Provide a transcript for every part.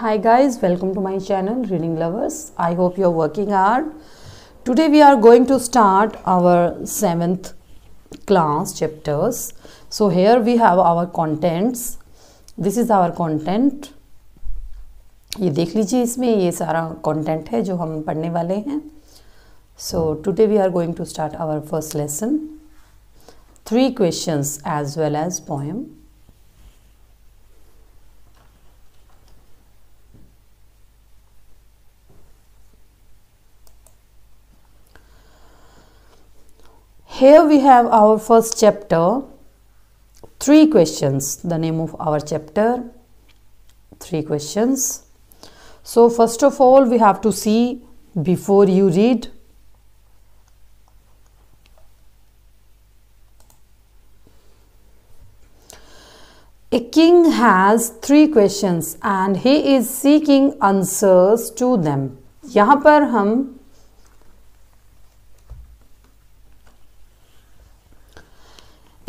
hi guys welcome to my channel reading lovers i hope you are working hard today we are going to start our seventh class chapters so here we have our contents this is our content ये देख लीजिए इसमें ये सारा content है जो हम पढ़ने वाले हैं so today we are going to start our first lesson three questions as well as poem here we have our first chapter three questions the name of our chapter three questions so first of all we have to see before you read a king has three questions and he is seeking answers to them यहाँ पर हम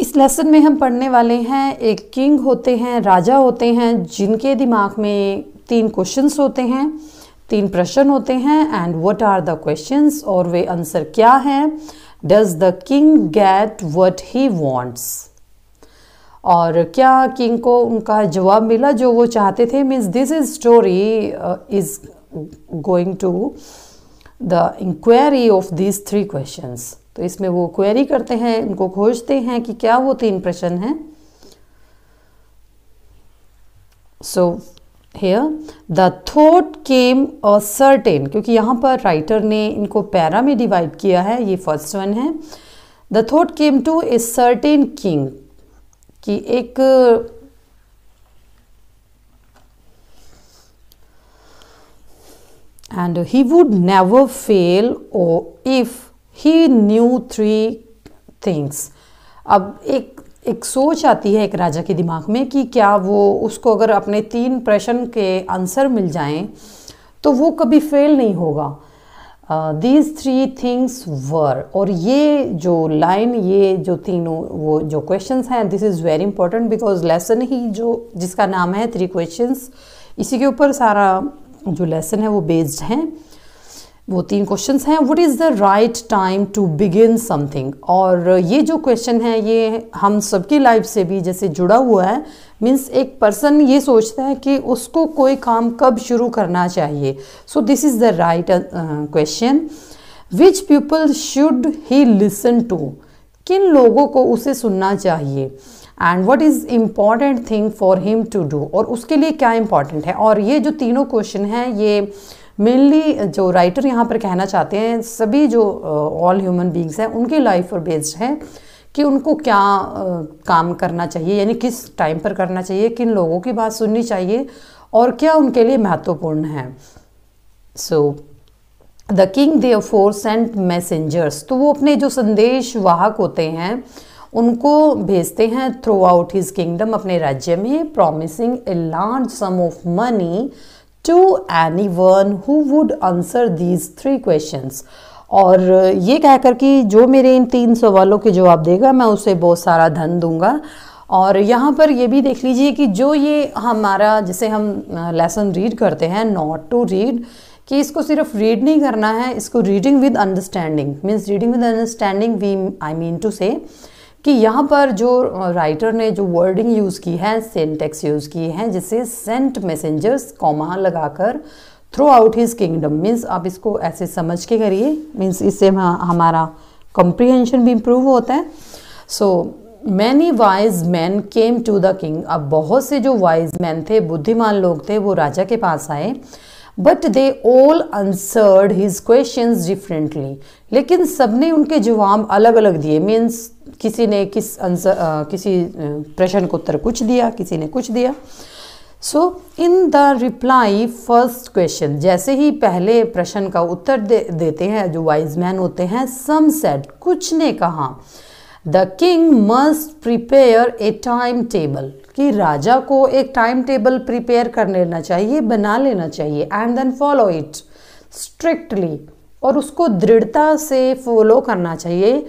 इस lesson में हम पढ़ने वाले हैं एक किंग होते हैं राजा होते हैं जिनके दिमाग में तीन क्वेश्चंस होते हैं तीन प्रश्न होते हैं and what are the questions और वे आंसर क्या हैं does the king get what he wants और क्या किंग को उनका जवाब मिला जो वो चाहते थे means this is story is going to the inquiry of these three questions तो इसमें वो क्वेरी करते हैं उनको खोजते हैं कि क्या वो तीन प्रश्न हैं so here the thought came a certain क्योंकि यहाँ पर राइटर ने इनको पैरा में डिवाइड किया है ये फर्स्ट वन है the thought came to a certain king कि एक and he would never fail ओ if he knew three things अब एक एक सोच आती है एक राजा के दिमाग में कि क्या वो उसको अगर अपने तीन प्रश्न के आंसर मिल जाएं तो वो कभी फेल नहीं होगा दीज थ्री थिंग्स वर और ये जो लाइन ये जो तीनों वो जो क्वेश्चंस हैं this is very important because lesson ही जो जिसका नाम है थ्री क्वेश्चंस इसी के ऊपर सारा जो लेसन है वो बेस्ड हैं वो तीन क्वेश्चन हैं what is the right time to begin something और ये जो क्वेश्चन है ये हम सबकी लाइफ से भी जैसे जुड़ा हुआ है मीन्स एक पर्सन ये सोचता है कि उसको कोई काम कब शुरू करना चाहिए so this is the right question which people should he listen to किन लोगों को उसे सुनना चाहिए and what is important thing for him to do और उसके लिए क्या इम्पॉर्टेंट है और ये जो तीनों क्वेश्चन हैं ये मेनली uh, जो राइटर यहाँ पर कहना चाहते हैं सभी जो ऑल ह्यूमन बींग्स हैं उनकी लाइफ पर बेस्ड है कि उनको क्या आ, uh, काम करना चाहिए यानी किस टाइम पर करना चाहिए किन लोगों की बात सुननी चाहिए और क्या उनके लिए महत्वपूर्ण है so the king therefore sent messengers तो वो अपने जो संदेश वाहक होते हैं उनको भेजते हैं थ्रू आउट हिज किंगडम अपने राज्य में promising a large sum of money to any who who would answer these three और uh, ये कहकर कि जो मेरे इन तीन सवालों के जवाब देगा मैं उसे बहुत सारा धन दूंगा और यहाँ पर ये भी देख लीजिए कि जो ये हमारा जिसे हम लेसन uh, रीड करते हैं नॉट टू रीड कि इसको सिर्फ रीड नहीं करना है इसको reading with understanding means reading with understanding we I mean to say कि यहाँ पर जो राइटर ने जो वर्डिंग यूज़ की है सेंटेक्स यूज़ की है जिसे सेंट मैसेंजर्स कॉमा लगाकर throughout his kingdom means आप इसको ऐसे समझ के करिए मीन्स इससे हमारा कॉम्प्रीहेंशन भी इम्प्रूव होता है so many wise men came to the king अब बहुत से जो वाइज मैन थे बुद्धिमान लोग थे वो राजा के पास आए but they all answered his question differently लेकिन सबने उनके जवाब अलग अलग दिए मीन्स किसी ने किस आंसर किसी प्रश्न को उत्तर कुछ दिया किसी ने कुछ दिया so in the reply first question जैसे ही पहले प्रश्न का उत्तर दे, देते हैं जो वाइज मैन होते हैं सम सेट कुछ ने कहा the king must prepare a time table कि राजा को एक टाइम टेबल प्रिपेयर कर लेना चाहिए बना लेना चाहिए and then follow it strictly और उसको दृढ़ता से फॉलो करना चाहिए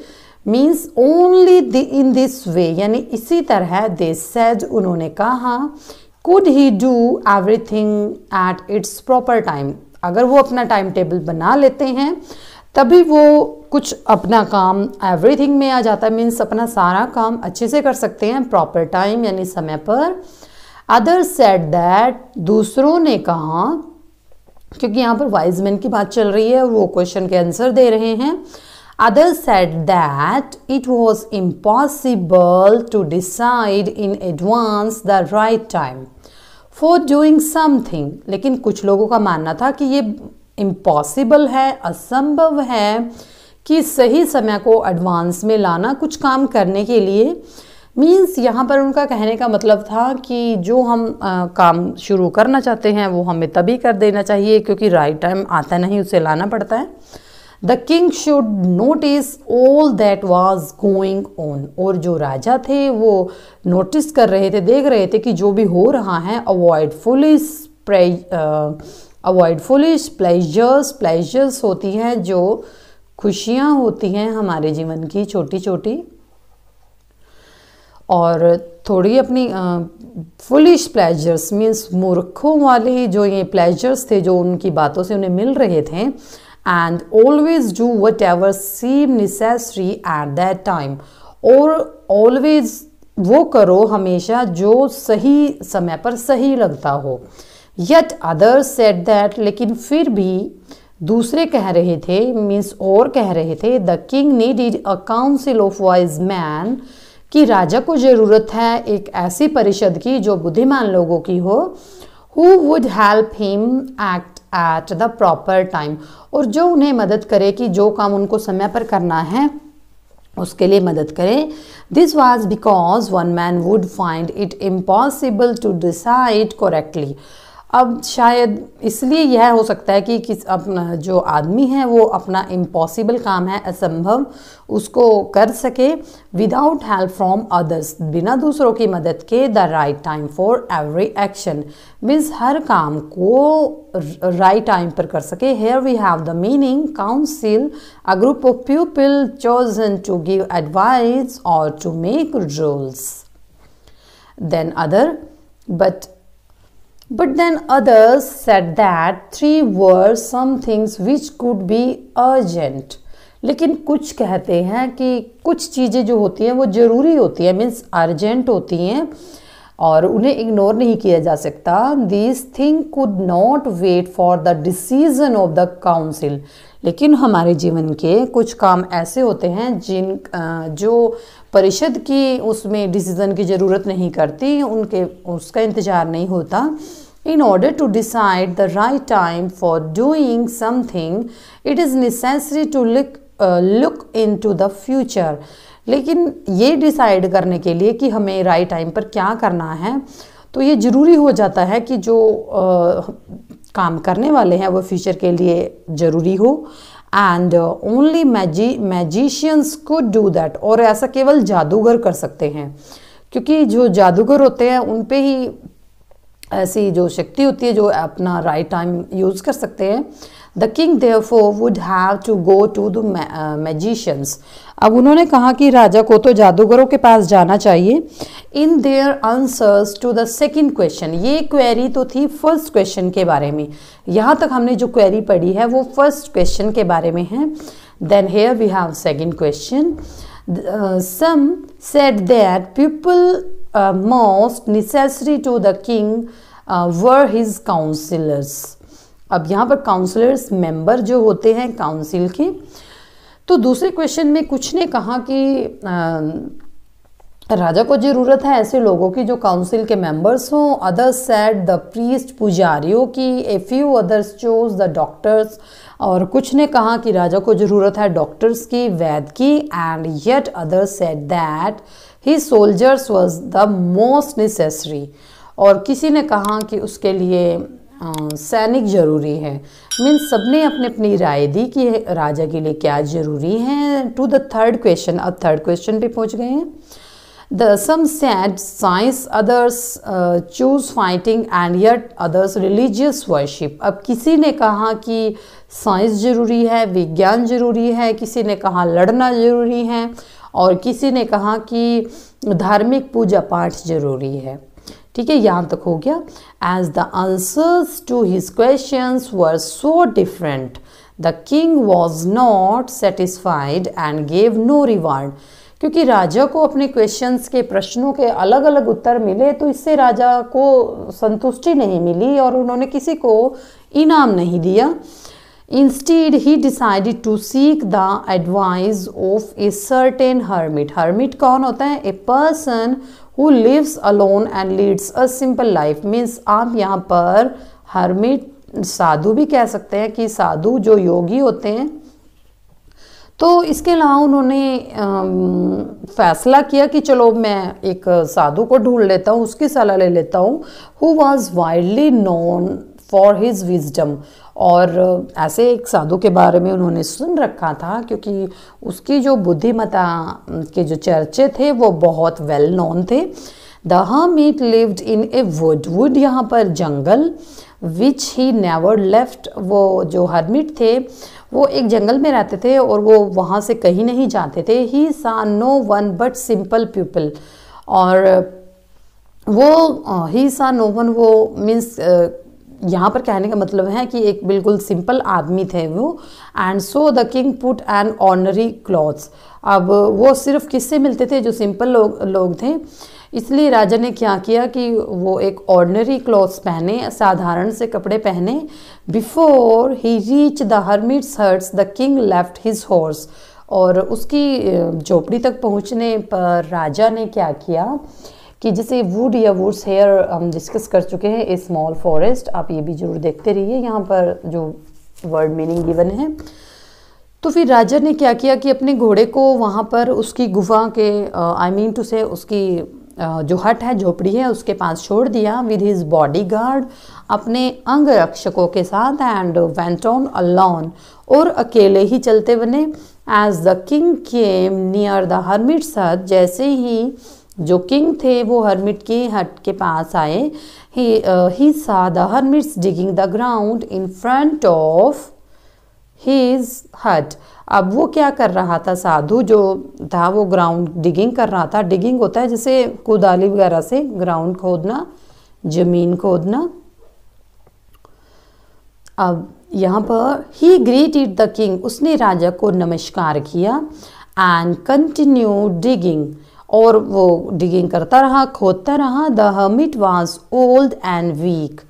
means only in this way यानी इसी तरह दे सेज उन्होंने कहा could he do everything at its proper time अगर वो अपना टाइम टेबल बना लेते हैं तभी वो कुछ अपना काम एवरीथिंग में आ जाता है मीन्स अपना सारा काम अच्छे से कर सकते हैं प्रॉपर टाइम यानी समय पर अदर सेट दैट दूसरों ने कहा क्योंकि यहाँ पर वाइजमैन की बात चल रही है और वो क्वेश्चन के आंसर दे रहे हैं Others said that it was impossible to decide in advance the right time for doing something. लेकिन कुछ लोगों का मानना था कि ये इम्पॉसिबल है असंभव है कि सही समय को एडवांस में लाना कुछ काम करने के लिए मीन्स यहाँ पर उनका कहने का मतलब था कि जो हम आ, काम शुरू करना चाहते हैं वो हमें तभी कर देना चाहिए क्योंकि राइट टाइम आता नहीं उसे लाना पड़ता है the king should notice all that was going on और जो राजा थे वो नोटिस कर रहे थे देख रहे थे कि जो भी हो रहा है avoid foolish avoid foolish pleasures pleasures होती हैं जो खुशियाँ होती हैं हमारे जीवन की छोटी छोटी और थोड़ी अपनी फुलिश प्लेजर्स मीन्स मूर्खों वाले जो ये प्लेजर्स थे जो उनकी बातों से उन्हें मिल रहे थे and always do whatever seem necessary at that time और always वो करो हमेशा जो सही समय पर सही लगता हो यट अदर्स सेट दैट लेकिन फिर भी दूसरे कह रहे थे मीन्स और कह रहे थे the king needed a council of wise man कि राजा को ज़रूरत है एक ऐसी परिषद की जो बुद्धिमान लोगों की हो who would help him act at the proper time और जो उन्हें मदद करे कि जो काम उनको समय पर करना है उसके लिए मदद करें this was because one man would find it impossible to decide correctly अब शायद इसलिए यह हो सकता है कि किस अपना जो आदमी है वो अपना इम्पॉसिबल काम है असंभव उसको कर सके विदाउट हेल्प फ्रॉम अदर्स बिना दूसरों की मदद के the right time for every action means हर काम को राइट टाइम पर कर सके here we have the meaning council a group of people chosen to give advice और to make rules then other but But then others said that three were some things which could be urgent. लेकिन कुछ कहते हैं कि कुछ चीज़ें जो होती हैं वो ज़रूरी होती हैं मीन्स अर्जेंट होती हैं और उन्हें इग्नोर नहीं किया जा सकता this thing could not wait for the decision of the council लेकिन हमारे जीवन के कुछ काम ऐसे होते हैं जिन जो परिषद की उसमें डिसीज़न की ज़रूरत नहीं करती उनके उसका इंतज़ार नहीं होता in order to decide the right time for doing something it is necessary to lick look in to the future लेकिन ये डिसाइड करने के लिए कि हमें राइट टाइम पर क्या करना है तो ये ज़रूरी हो जाता है कि जो आ, काम करने वाले हैं वो फ्यूचर के लिए ज़रूरी हो एंड ओनली मैजी मैजिशियंस को डू दैट और ऐसा केवल जादूगर कर सकते हैं क्योंकि जो जादूगर होते हैं उन पे ही ऐसी जो शक्ति होती है जो अपना राइट टाइम यूज़ कर सकते हैं the king therefore would have to go to the magicians अब उन्होंने कहा कि राजा को तो जादूगरों के पास जाना चाहिए in their answers to the second question ये क्वेरी तो थी फर्स्ट क्वेश्चन के बारे में यहाँ तक हमने जो क्वेरी पढ़ी है वो फर्स्ट क्वेश्चन के बारे में है then here we have second question some said that people most necessary to the king were his councillors अब यहाँ पर काउंसिलर्स मेंबर जो होते हैं काउंसिल के तो दूसरे क्वेश्चन में कुछ ने कहा कि आ, राजा को ज़रूरत है ऐसे लोगों की जो काउंसिल के मेंबर्स हों अदर्स सेट द प्रीस्ट पुजारियों की a few others chose the doctors और कुछ ने कहा कि राजा को ज़रूरत है डॉक्टर्स की वैद की and yet others said that he soldiers was the most necessary और किसी ने कहा कि उसके लिए सैनिक ज़रूरी है मीन सब ने अपनी अपनी राय दी कि राजा के लिए क्या ज़रूरी है टू द थर्ड क्वेश्चन अब थर्ड क्वेश्चन पे पहुंच गए हैं the some said science others choose fighting and yet others religious worship अब किसी ने कहा कि साइंस ज़रूरी है विज्ञान ज़रूरी है किसी ने कहा लड़ना ज़रूरी है और किसी ने कहा कि धार्मिक पूजा पाठ ज़रूरी है ठीक है यहाँ तक हो गया as the answers to his question were so different the king was not satisfied and gave no reward क्योंकि राजा को अपने क्वेश्चंस के प्रश्नों के अलग अलग उत्तर मिले तो इससे राजा को संतुष्टि नहीं मिली और उन्होंने किसी को इनाम नहीं दिया instead he decided to seek the advice of a certain hermit hermit कौन होता है a person who lives alone and leads a simple life means आप यहाँ पर हरमिट साधु भी कह सकते हैं कि साधु जो योगी होते हैं तो इसके अलावा उन्होंने फैसला किया कि चलो मैं एक साधु को ढूंढ लेता हूँ उसकी सलाह ले लेता हूँ who was widely known for his wisdom और ऐसे एक साधु के बारे में उन्होंने सुन रखा था क्योंकि उसकी जो बुद्धिमता के जो चर्चे थे वो बहुत वेल नोन थे the hermit lived in a wood wood यहाँ पर जंगल विच ही नेवर लेफ्ट वो जो हर्मिट थे वो एक जंगल में रहते थे और वो वहाँ से कहीं नहीं जाते थे he saw no one but simple people और वो ही सा नो वन वो मीन्स यहाँ पर कहने का मतलब है कि एक बिल्कुल सिंपल आदमी थे वो and so the king put on ordinary clothes अब वो सिर्फ किससे मिलते थे जो सिंपल लोग लोग थे इसलिए राजा ने क्या किया कि वो एक ऑर्डनरी क्लॉथ्स पहने साधारण से कपड़े पहने before he reach the hermit's हर्ट्स the king left his horse और उसकी झोपड़ी तक पहुँचने पर राजा ने क्या किया कि जैसे वुड या वुड्स हेयर हम डिस्कस कर चुके हैं ए स्मॉल फॉरेस्ट आप ये भी जरूर देखते रहिए यहाँ पर जो वर्ड मीनिंग गिवन है तो फिर राजा ने क्या किया कि अपने घोड़े को वहाँ पर उसकी गुफा के आई मीन टू से उसकी जो हट है झोपड़ी है उसके पास छोड़ दिया विद हिज बॉडी गार्ड अपने अंग रक्षकों के साथ एंड वेंट ऑन और अकेले ही चलते बने as the king came near the hermit सद जैसे ही जो किंग थे वो हर्मिट के हट के पास आए he saw the hermit's digging the ground in front of his hut अब वो क्या कर रहा था साधु जो था वो ग्राउंड डिगिंग कर रहा था डिगिंग होता है जैसे कुदाली वगैरह से ग्राउंड खोदना जमीन खोदना अब यहाँ पर he greeted the king उसने राजा को नमस्कार किया एंड कंटिन्यू डिगिंग और वो डिगिंग करता रहा खोदता रहा the hermit was old and weak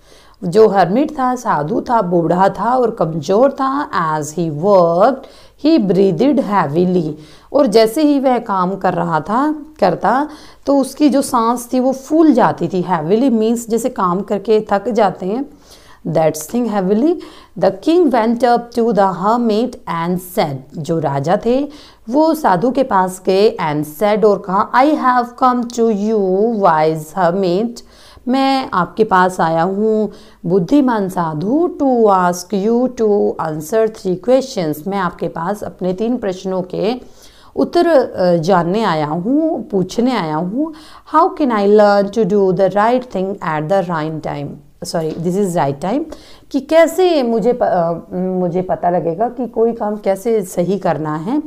जो हर्मिट था साधु था बूढ़ा था और कमज़ोर था as he work he breathed heavily और जैसे ही वह काम कर रहा था करता तो उसकी जो सांस थी वो फूल जाती थी हैवीली मीन्स जैसे काम करके थक जाते हैं that's thing heavily the king went up to the hermit and said जो राजा थे वो साधु के पास गए एंड सेड और कहा I have come to you wise hermit मैं आपके पास आया हूँ बुद्धिमान साधु to ask you to answer three questions मैं आपके पास अपने तीन प्रश्नों के उत्तर जानने आया हूँ पूछने आया हूँ how can I learn to do the right thing at the right time sorry this is right time कि कैसे मुझे प, मुझे पता लगेगा कि कोई काम कैसे सही करना है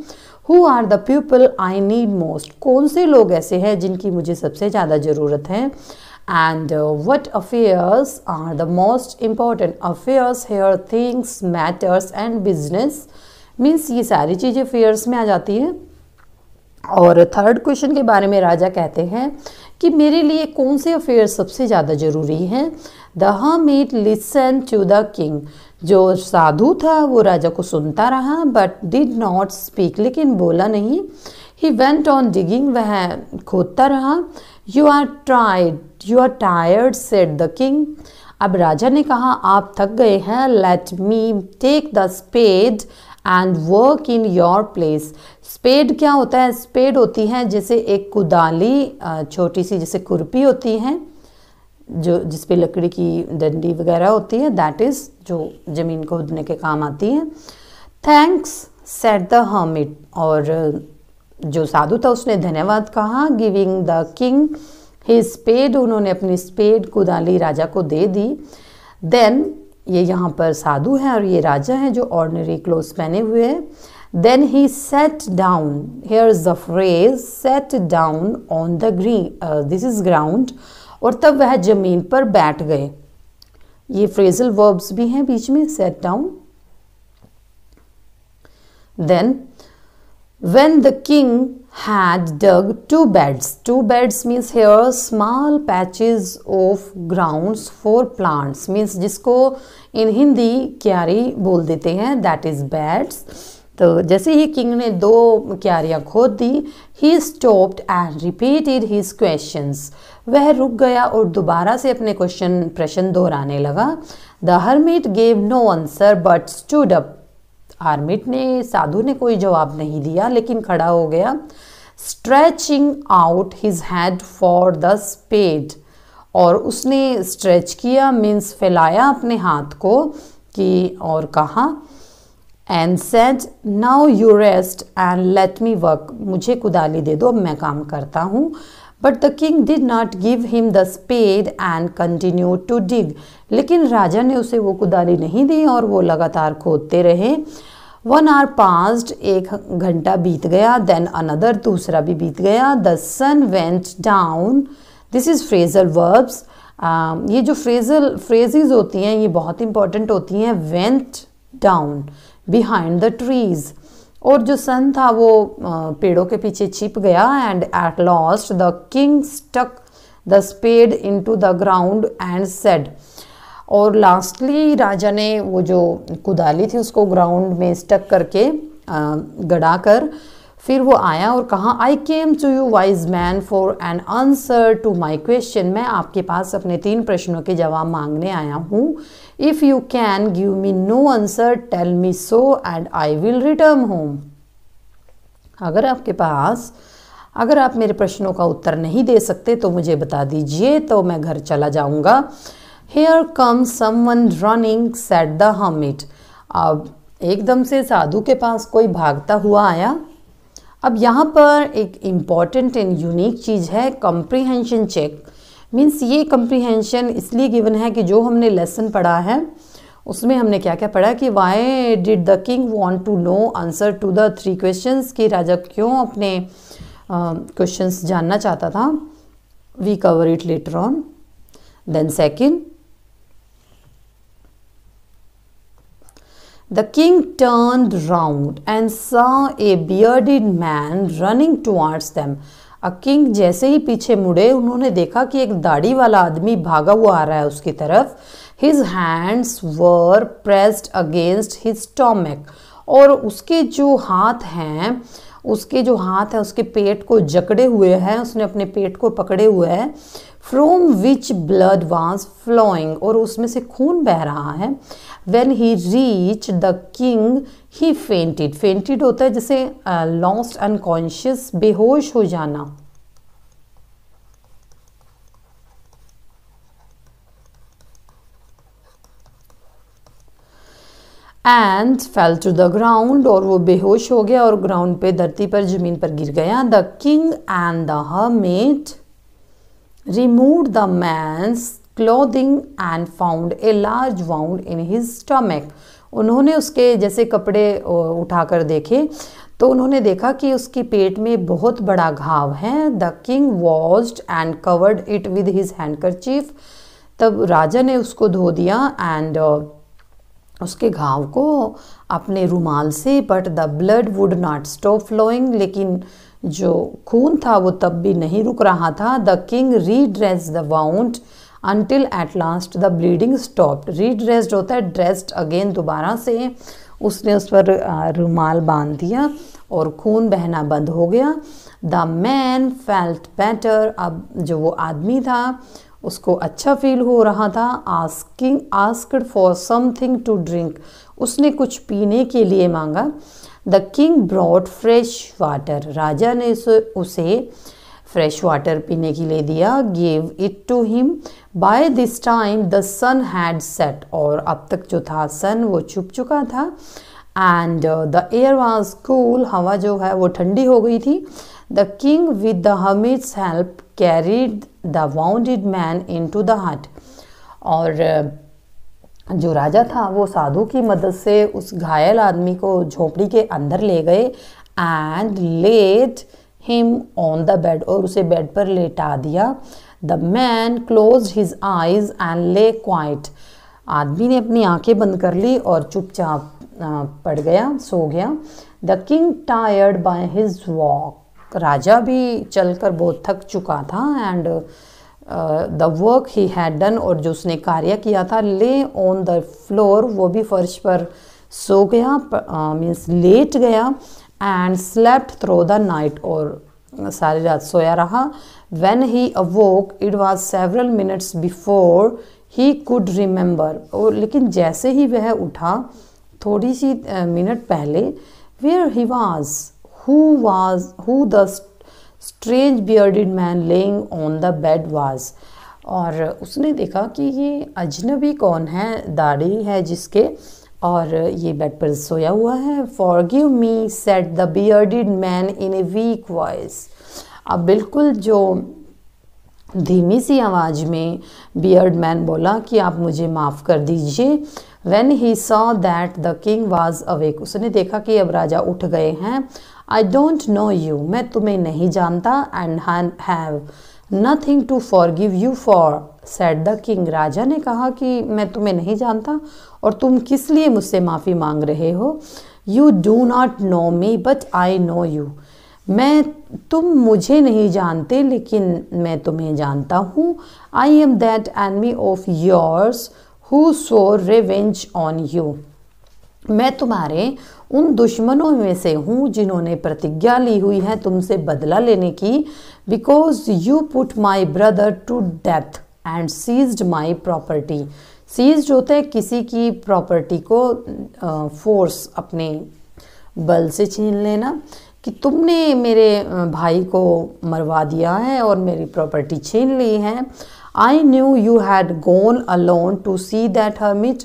who are the people I need most कौन से लोग ऐसे हैं जिनकी मुझे सबसे ज़्यादा ज़रूरत है and what affairs are the most important affairs here things matters and business means ये सारी चीज़ें अफेयर्स में आ जाती हैं और थर्ड क्वेश्चन के बारे में राजा कहते हैं कि मेरे लिए कौन से अफेयर सबसे ज़्यादा ज़रूरी हैं the it listen to the king जो साधु था वो राजा को सुनता रहा बट डिड नॉट स्पीक लेकिन बोला नहीं ही वेंट ऑन डिगिंग वह खोदता रहा you are tried you are tired said the king अब राजा ने कहा आप थक गए हैं let me take the spade and work in your place spade क्या होता है स्पेड होती है जैसे एक कुदाली छोटी सी जैसे कुर्पी होती है जो जिस पे लकड़ी की डंडी वगैरह होती है दैट इज़ जो ज़मीन खोदने के काम आती है थैंक्स सेट द हर्मिट और जो साधु था उसने धन्यवाद कहा giving the king he spade उन्होंने अपनी स्पेड कुदाली राजा को दे दी देन ये यहाँ पर साधु हैं और ये राजा हैं जो ऑर्डनरी क्लोथ पहने हुए हैं then he sat down here is the phrase sat down on the green this is ground और तब वह जमीन पर बैठ गए ये फ्रेजल वर्ब्स भी हैं बीच में sat down then when the king had dug two beds two beds means here small patches of ground for plants means जिसको इन हिंदी क्यारी बोल देते हैं दैट इज बेड्स तो जैसे ही किंग ने दो क्यारियाँ खोद दी he stopped and repeated his questions वह रुक गया और दोबारा से अपने क्वेश्चन प्रश्न दोहराने लगा the hermit gave no answer but stood up hermit ने साधु ने कोई जवाब नहीं दिया लेकिन खड़ा हो गया stretching out his hand for the spade और उसने स्ट्रेच किया मीन्स फैलाया अपने हाथ को कि और कहा and said now you rest and let me work मुझे कुदाली दे दो अब मैं काम करता हूँ but the king did not give him the spade and continue to dig लेकिन राजा ने उसे वो कुदाली नहीं दी और वो लगातार खोदते रहे वन आर पास्ट एक घंटा बीत गया देन अनदर दूसरा भी बीत गया the sun went down this is phrasal verbs ये जो फ्रेजल फ्रेजिज होती हैं ये बहुत इंपॉर्टेंट होती हैं went down behind the trees और जो सन था वो पेड़ों के पीछे छिप गया and at last the king stuck the spade in to the ground and said और लास्टली राजा ने वो जो कुदाली थी उसको ग्राउंड में स्टक करके गड़ा कर फिर वो आया और कहा I came to you wise man for an answer to my question मैं आपके पास अपने तीन प्रश्नों के जवाब मांगने आया हूँ If you can give me no answer, tell me so and I will return home. अगर आपके पास अगर आप मेरे प्रश्नों का उत्तर नहीं दे सकते तो मुझे बता दीजिए तो मैं घर चला जाऊंगा here come someone running said the hermit अब एकदम से साधु के पास कोई भागता हुआ आया अब यहाँ पर एक इम्पॉर्टेंट एंड यूनिक चीज़ है कॉम्प्रिहेंशन चेक मीन्स ये कम्प्रीहेंशन इसलिए गिवन है कि जो हमने लेसन पढ़ा है उसमें हमने क्या क्या पढ़ा कि why did the king want to know answer to the three question कि राजा क्यों अपने क्वेश्चन uh, जानना चाहता था we cover it later on then second The king turned round and saw a bearded man running towards them. अकिंग जैसे ही पीछे मुड़े उन्होंने देखा कि एक दाढ़ी वाला आदमी भागा हुआ आ रहा है उसकी तरफ his hands were pressed against his stomach और उसके जो हाथ हैं उसके जो हाथ है उसके पेट को जकड़े हुए हैं उसने अपने पेट को पकड़े हुए हैं from which blood was flowing और उसमें से खून बह रहा है when he reach the king he fainted fainted होता है जैसे लॉस्ट अनकॉन्शियस बेहोश हो जाना and fell to the ground और वो बेहोश हो गया और ग्राउंड पे धरती पर जमीन पर गिर गया the king and the hermit removed the man's clothing and found a large wound in his stomach. उन्होंने उसके जैसे कपड़े उठाकर देखे तो उन्होंने देखा कि उसकी पेट में बहुत बड़ा घाव है the king washed and covered it with his chief तब राजा ने उसको धो दिया एंड उसके घाव को अपने रुमाल से but the blood would not stop flowing लेकिन जो खून था वो तब भी नहीं रुक रहा था the king redress the wound until at last the bleeding stopped redressed होता है ड्रेस्ड अगेन दोबारा से उसने उस पर रुमाल बांध दिया और खून बहना बंद हो गया द मैन फेल्ट बेटर अब जो वो आदमी था उसको अच्छा फील हो रहा था asking asked for something to drink उसने कुछ पीने के लिए मांगा the king brought fresh water राजा ने उसे फ्रेश वाटर पीने के लिए दिया gave it to him by this time the sun had set और अब तक जो था सन वो छुप चुका था and the air was cool हवा जो है वो ठंडी हो गई थी the king with the hermit's help carried the wounded man in to the hut और uh, जो राजा था वो साधु की मदद से उस घायल आदमी को झोपड़ी के अंदर ले गए and let him on the bed और उसे बेड पर लेटा दिया the man close his eyes and lay quiet आदमी ने अपनी आंखें बंद कर ली और चुपचाप पड़ गया सो गया the king tired by his walk राजा भी चलकर बहुत थक चुका था and the work he had done और जो उसने कार्य किया था ले ऑन द फ्लोर वो भी फर्श पर सो गया मीन्स uh, लेट गया and slept through the night और सारी रात सोया रहा when he awoke it was several minutes before he could remember और लेकिन जैसे ही वह उठा थोड़ी सी मिनट uh, पहले where he was who was who the strange bearded man lying on the bed was और उसने देखा कि ये अजनबी कौन है दाढ़ी है जिसके और ये बेड पर सोया हुआ है forgive me said the bearded man in a weak voice अब बिल्कुल जो धीमी सी आवाज़ में बियर्ड मैन बोला कि आप मुझे माफ़ कर दीजिए when he saw that the king was awake उसने देखा कि अब राजा उठ गए हैं आई डोंट नो यू मैं तुम्हें नहीं जानता and have nothing to forgive you for said the king राजा ने कहा कि मैं तुम्हें नहीं जानता और तुम किस लिए मुझसे माफ़ी मांग रहे हो you do not know me but I know you मैं तुम मुझे नहीं जानते लेकिन मैं तुम्हें जानता हूँ I am that enemy of yours who swore revenge on you मैं तुम्हारे उन दुश्मनों में से हूँ जिन्होंने प्रतिज्ञा ली हुई है तुमसे बदला लेने की because you put my brother to death and seized my property seize होते हैं किसी की प्रॉपर्टी को फोर्स अपने बल से छीन लेना कि तुमने मेरे भाई को मरवा दिया है और मेरी प्रॉपर्टी छीन ली है I knew you had gone alone to see that hermit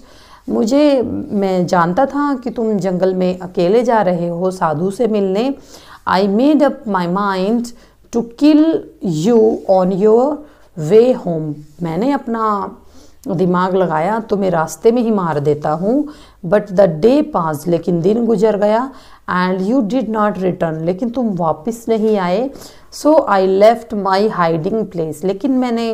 मुझे मैं जानता था कि तुम जंगल में अकेले जा रहे हो साधु से मिलने I made up my mind to kill you on your way home मैंने अपना दिमाग लगाया तो मैं रास्ते में ही मार देता हूँ बट द डे पास लेकिन दिन गुजर गया and you did not return लेकिन तुम वापस नहीं आए so I left my hiding place लेकिन मैंने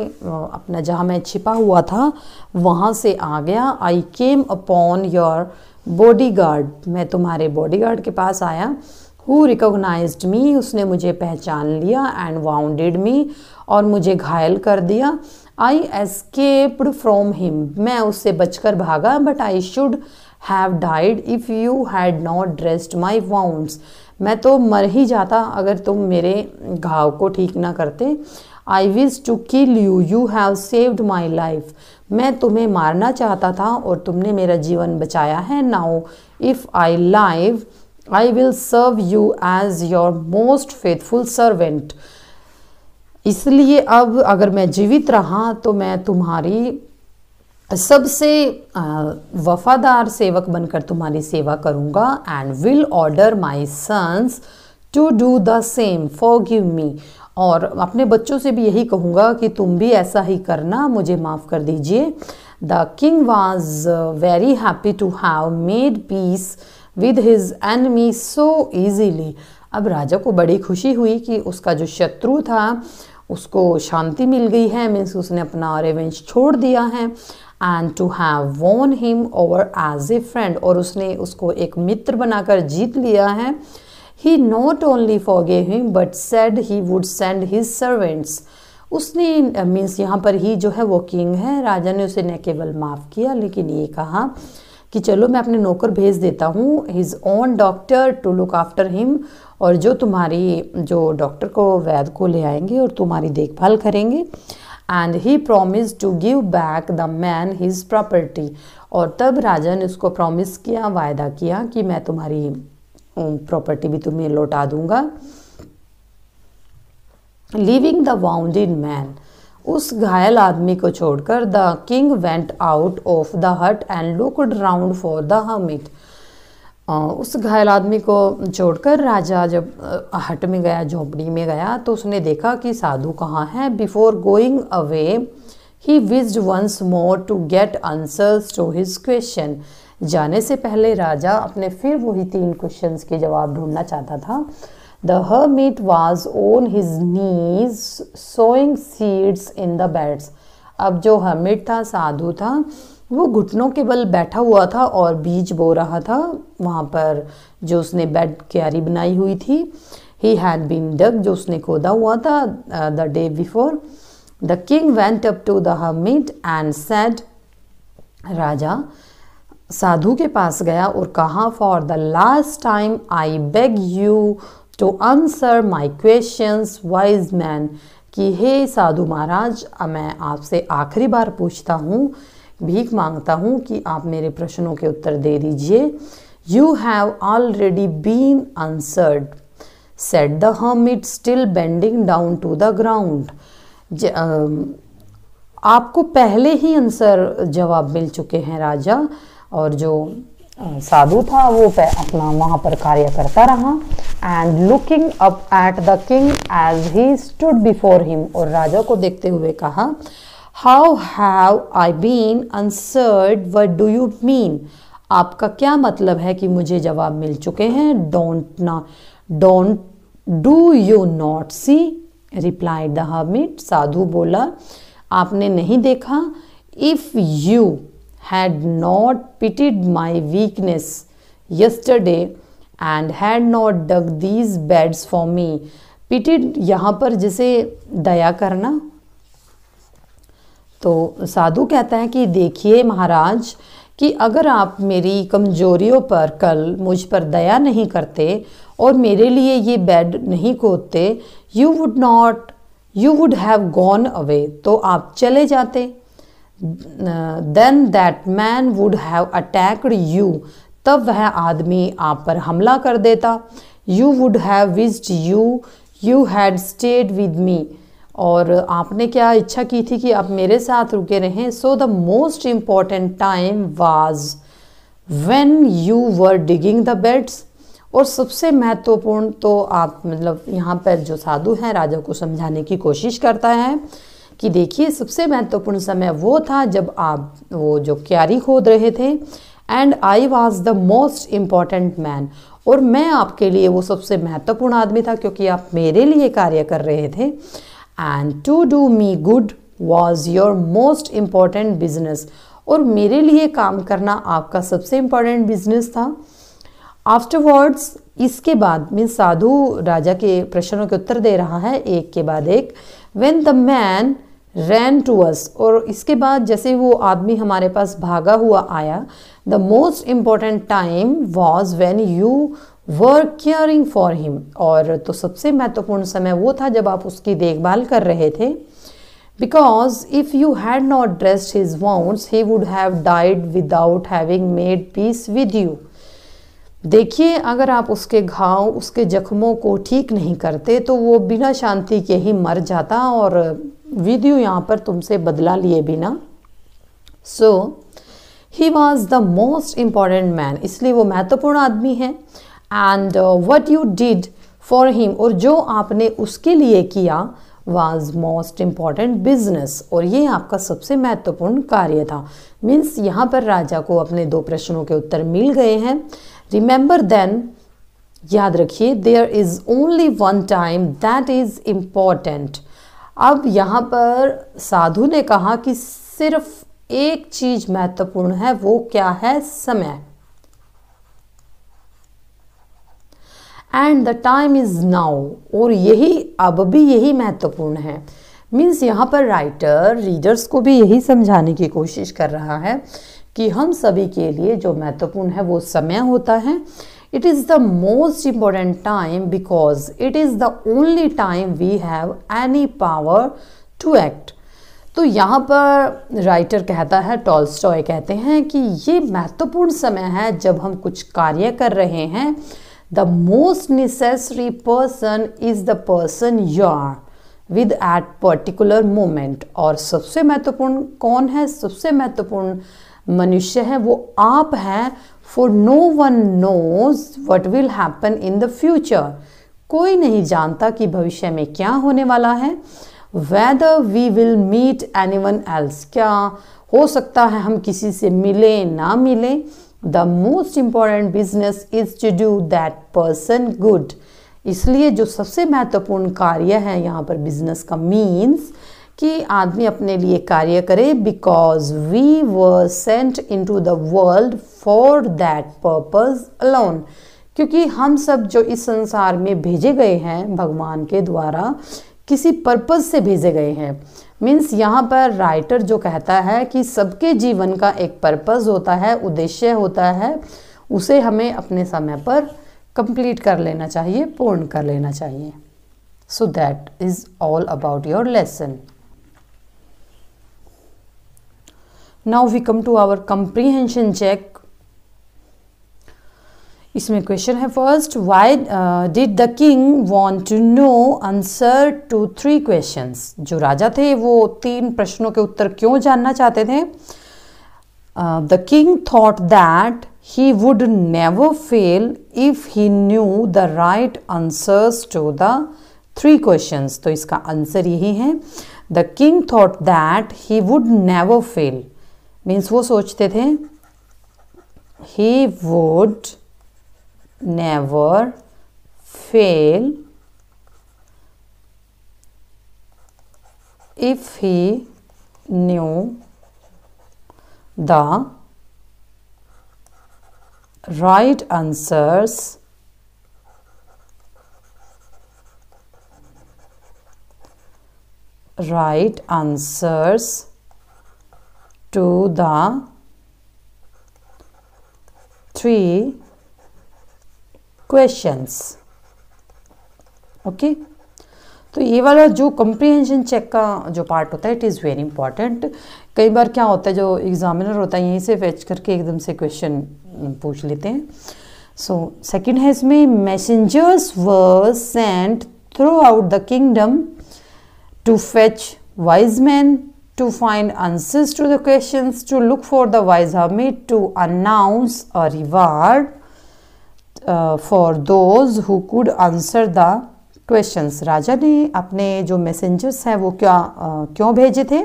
अपना जहाँ मैं छिपा हुआ था वहाँ से आ गया I came upon your bodyguard मैं तुम्हारे बॉडी गार्ड के पास आया हु रिकोगनाइज मी उसने मुझे पहचान लिया एंड वाउंडेड मी और मुझे घायल कर दिया आई एस्केप्ड फ्रॉम हिम मैं उससे बचकर भागा but I should have died if you had not dressed my wounds मैं तो मर ही जाता अगर तुम मेरे घाव को ठीक ना करते I wished to kill you you have saved my life मैं तुम्हें मारना चाहता था और तुमने मेरा जीवन बचाया है now if I live I will serve you as your most faithful servant इसलिए अब अगर मैं जीवित रहा तो मैं तुम्हारी सबसे वफादार सेवक बनकर तुम्हारी सेवा करूँगा and will order my sons to do the same forgive me और अपने बच्चों से भी यही कहूँगा कि तुम भी ऐसा ही करना मुझे माफ़ कर दीजिए the king was very happy to have made peace with his enemy so easily अब राजा को बड़ी खुशी हुई कि उसका जो शत्रु था उसको शांति मिल गई है मीन्स उसने अपना रेवेंज छोड़ दिया है and to have won him over as a friend और उसने उसको एक मित्र बनाकर जीत लिया है he not only forgave him but said he would send his servants उसने मीन्स uh, यहाँ पर ही जो है वो किंग है राजा ने उसे न केवल माफ़ किया लेकिन ये कहा कि चलो मैं अपने नौकर भेज देता हूँ his own doctor to look after him और जो तुम्हारी जो डॉक्टर को वैद को ले आएंगे और तुम्हारी देखभाल करेंगे and he promise to give back the man his property और तब राजा ने उसको प्रॉमिस किया वायदा किया कि मैं तुम्हारी प्रॉपर्टी भी तुम्हें लौटा दूंगा लिविंग द वाउंडेड मैन उस घायल आदमी को छोड़कर the king went out of the hut and looked round for the hermit उस घायल आदमी को छोड़कर राजा जब हट में गया झोंपड़ी में गया तो उसने देखा कि साधु कहाँ है before going away he wished once more to get answers to his question जाने से पहले राजा अपने फिर वही तीन क्वेश्चंस के जवाब ढूंढना चाहता था the hermit was on his knees sowing seeds in the beds अब जो हर्मिट था साधु था वो घुटनों के बल बैठा हुआ था और बीज बो रहा था वहाँ पर जो उसने बेड क्यारी बनाई हुई थी ही हैड बीन डग जो उसने खोदा हुआ था the day before the king went up to the hermit and said राजा साधु के पास गया और कहा for the last time I beg you to answer my question wise man कि हे साधु महाराज मैं आपसे आखिरी बार पूछता हूँ भीख मांगता हूँ कि आप मेरे प्रश्नों के उत्तर दे दीजिए you have already been answered said the hermit still bending down to the ground आपको पहले ही आंसर जवाब मिल चुके हैं राजा और जो साधु था वो अपना वहाँ पर कार्य करता रहा and looking up at the king as he stood before him और राजा को देखते हुए कहा how have I been answered what do you mean आपका क्या मतलब है कि मुझे जवाब मिल चुके हैं डोंट ना don't do you not see replied the hermit साधु बोला आपने नहीं देखा if you had not pitied my weakness yesterday and had not dug these beds for me pitied यहाँ पर जिसे दया करना तो साधु कहता है कि देखिए महाराज कि अगर आप मेरी कमजोरियों पर कल मुझ पर दया नहीं करते और मेरे लिए ये बेड नहीं खोदते you would not you would have gone away तो आप चले जाते then that man would have attacked you तब वह आदमी आप पर हमला कर देता you would have wished you had stayed with me मी और आपने क्या इच्छा की थी कि आप मेरे साथ रुके रहें so the most important time was when you were digging the beds और सबसे महत्वपूर्ण तो आप मतलब यहाँ पर जो साधु हैं राजा को समझाने की कोशिश करता है कि देखिए सबसे महत्वपूर्ण समय वो था जब आप वो जो क्यारी खोद रहे थे and I was the most important man और मैं आपके लिए वो सबसे महत्वपूर्ण आदमी था क्योंकि आप मेरे लिए कार्य कर रहे थे and to do me good was your most important business और मेरे लिए काम करना आपका सबसे इम्पॉर्टेंट बिजनेस था आफ्टरवर्ड्स इसके बाद मीन साधु राजा के प्रश्नों के उत्तर दे रहा है एक के बाद एक when the man ran to us और इसके बाद जैसे वो आदमी हमारे पास भागा हुआ आया the most important time was when you were caring for him और तो सबसे महत्वपूर्ण समय वो था जब आप उसकी देखभाल कर रहे थे because if you had not dressed his wounds he would have died without having made peace with you देखिए अगर आप उसके घाव उसके जख्मों को ठीक नहीं करते तो वो बिना शांति के ही मर जाता और विद यू यहाँ पर तुमसे बदला लिए बिना so so, he was the most important man इसलिए वो महत्वपूर्ण आदमी है and what you did for him और जो आपने उसके लिए किया वॉज मोस्ट इम्पॉर्टेंट बिजनेस और ये आपका सबसे महत्वपूर्ण कार्य था मीन्स यहाँ पर राजा को अपने दो प्रश्नों के उत्तर मिल गए हैं रिमेंबर देन याद रखिए there is only one time that is important अब यहाँ पर साधु ने कहा कि सिर्फ एक चीज महत्वपूर्ण है वो क्या है समय and the time is now और यही अब भी यही महत्वपूर्ण है मीन्स यहाँ पर राइटर रीडर्स को भी यही समझाने की कोशिश कर रहा है कि हम सभी के लिए जो महत्वपूर्ण है वो समय होता है it is the most important time because it is the only time we have any power to act तो यहाँ पर राइटर कहता है टॉल्स्टॉय कहते हैं कि ये महत्वपूर्ण समय है जब हम कुछ कार्य कर रहे हैं the most necessary person is the person you're with at particular moment और सबसे महत्वपूर्ण कौन है सबसे महत्वपूर्ण मनुष्य है वो आप हैं for no one knows what will happen in the future कोई नहीं जानता कि भविष्य में क्या होने वाला है whether we will meet anyone else क्या हो सकता है हम किसी से मिलें ना मिलें the most important business is to do that person good इसलिए जो सबसे महत्वपूर्ण कार्य है यहाँ पर बिजनेस का मीन्स कि आदमी अपने लिए कार्य करे because we were sent in to the world for that purpose alone क्योंकि हम सब जो इस संसार में भेजे गए हैं भगवान के द्वारा किसी पर्पज़ से भेजे गए हैं मीन्स यहाँ पर राइटर जो कहता है कि सबके जीवन का एक पर्पज़ होता है उद्देश्य होता है उसे हमें अपने समय पर कंप्लीट कर लेना चाहिए पूर्ण कर लेना चाहिए so that is all about your lesson now we come to our comprehension check इसमें क्वेश्चन है first why did the king want to know answer to three questions जो राजा थे वो तीन प्रश्नों के उत्तर क्यों जानना चाहते थे the king thought that he would never fail if he knew the right answers to the three questions तो इसका आंसर यही है the king thought that he would never fail means वो सोचते थे he would never fail if he knew the right answers right answers to the three questions okay तो ये वाला जो कंप्रीहेंशन चेक का जो पार्ट होता है इट इज़ वेरी इंपॉर्टेंट कई बार क्या होता है जो एग्जामिनर होता है यहीं से फैच करके एकदम से क्वेश्चन पूछ लेते हैं सो सेकंड है इसमें messengers were sent throughout the kingdom to fetch wise man to find answers to the questions, to look for the wise hermit, to announce a reward for those who could answer the question राजा ने अपने जो messengers हैं वो क्या uh, क्यों भेजे थे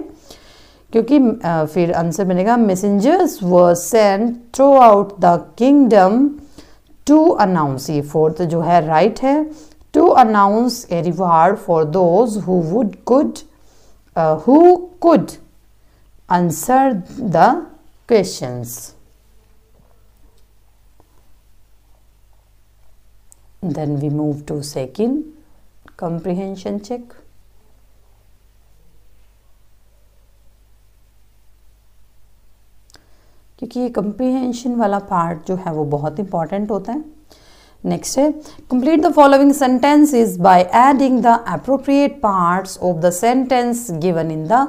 क्योंकि uh, फिर आंसर मिलेगा messengers were sent throughout the kingdom to announce ये फोर्थ जो है राइट right है to announce a reward for those who would could who could answer the question Then we move to second comprehension check. क्योंकि ये comprehension वाला part जो है वो बहुत इंपॉर्टेंट होता है नेक्स्ट है complete the following sentences by adding the appropriate parts of the sentence given in the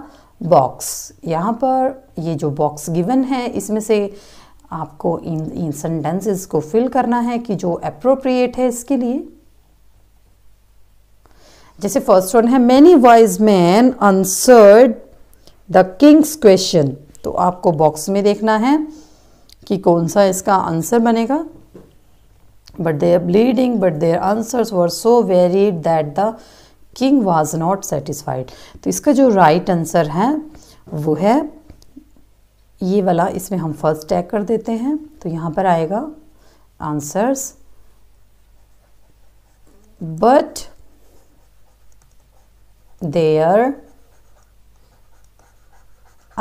box यहाँ पर ये जो बॉक्स गिवन है इसमें से आपको इन इन सेंटेंसेस को फिल करना है कि जो अप्रोप्रिएट है इसके लिए जैसे फर्स्ट वन है many wise man answered the king's question तो आपको बॉक्स में देखना है कि कौन सा इसका आंसर बनेगा but their bleeding but there answers were so varied that the king was not satisfied तो इसका जो राइट right आंसर है वो है ये वाला इसमें हम फर्स्ट टैग कर देते हैं तो यहाँ पर आएगा answers but there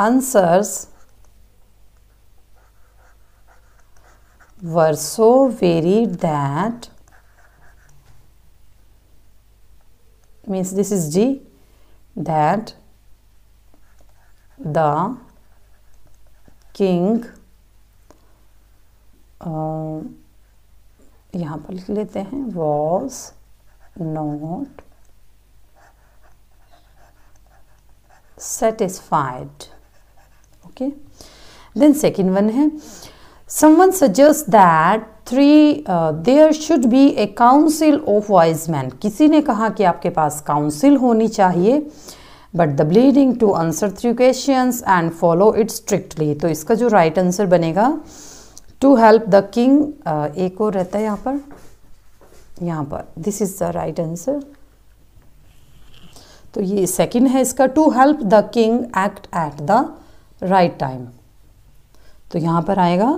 answers were so very that means this is जी दैट द किंग यहाँ पर लिख लेते हैं was not satisfied okay then second one है someone suggest that three there should be a council of wise man किसी ने कहा कि आपके पास काउंसिल होनी चाहिए but the bleeding to answer three question and follow it strictly तो इसका जो राइट right आंसर बनेगा टू हेल्प द किंग एक और रहता है यहाँ पर यहाँ पर this is the right answer तो ये सेकेंड है इसका to help the king act at the right time तो यहां पर आएगा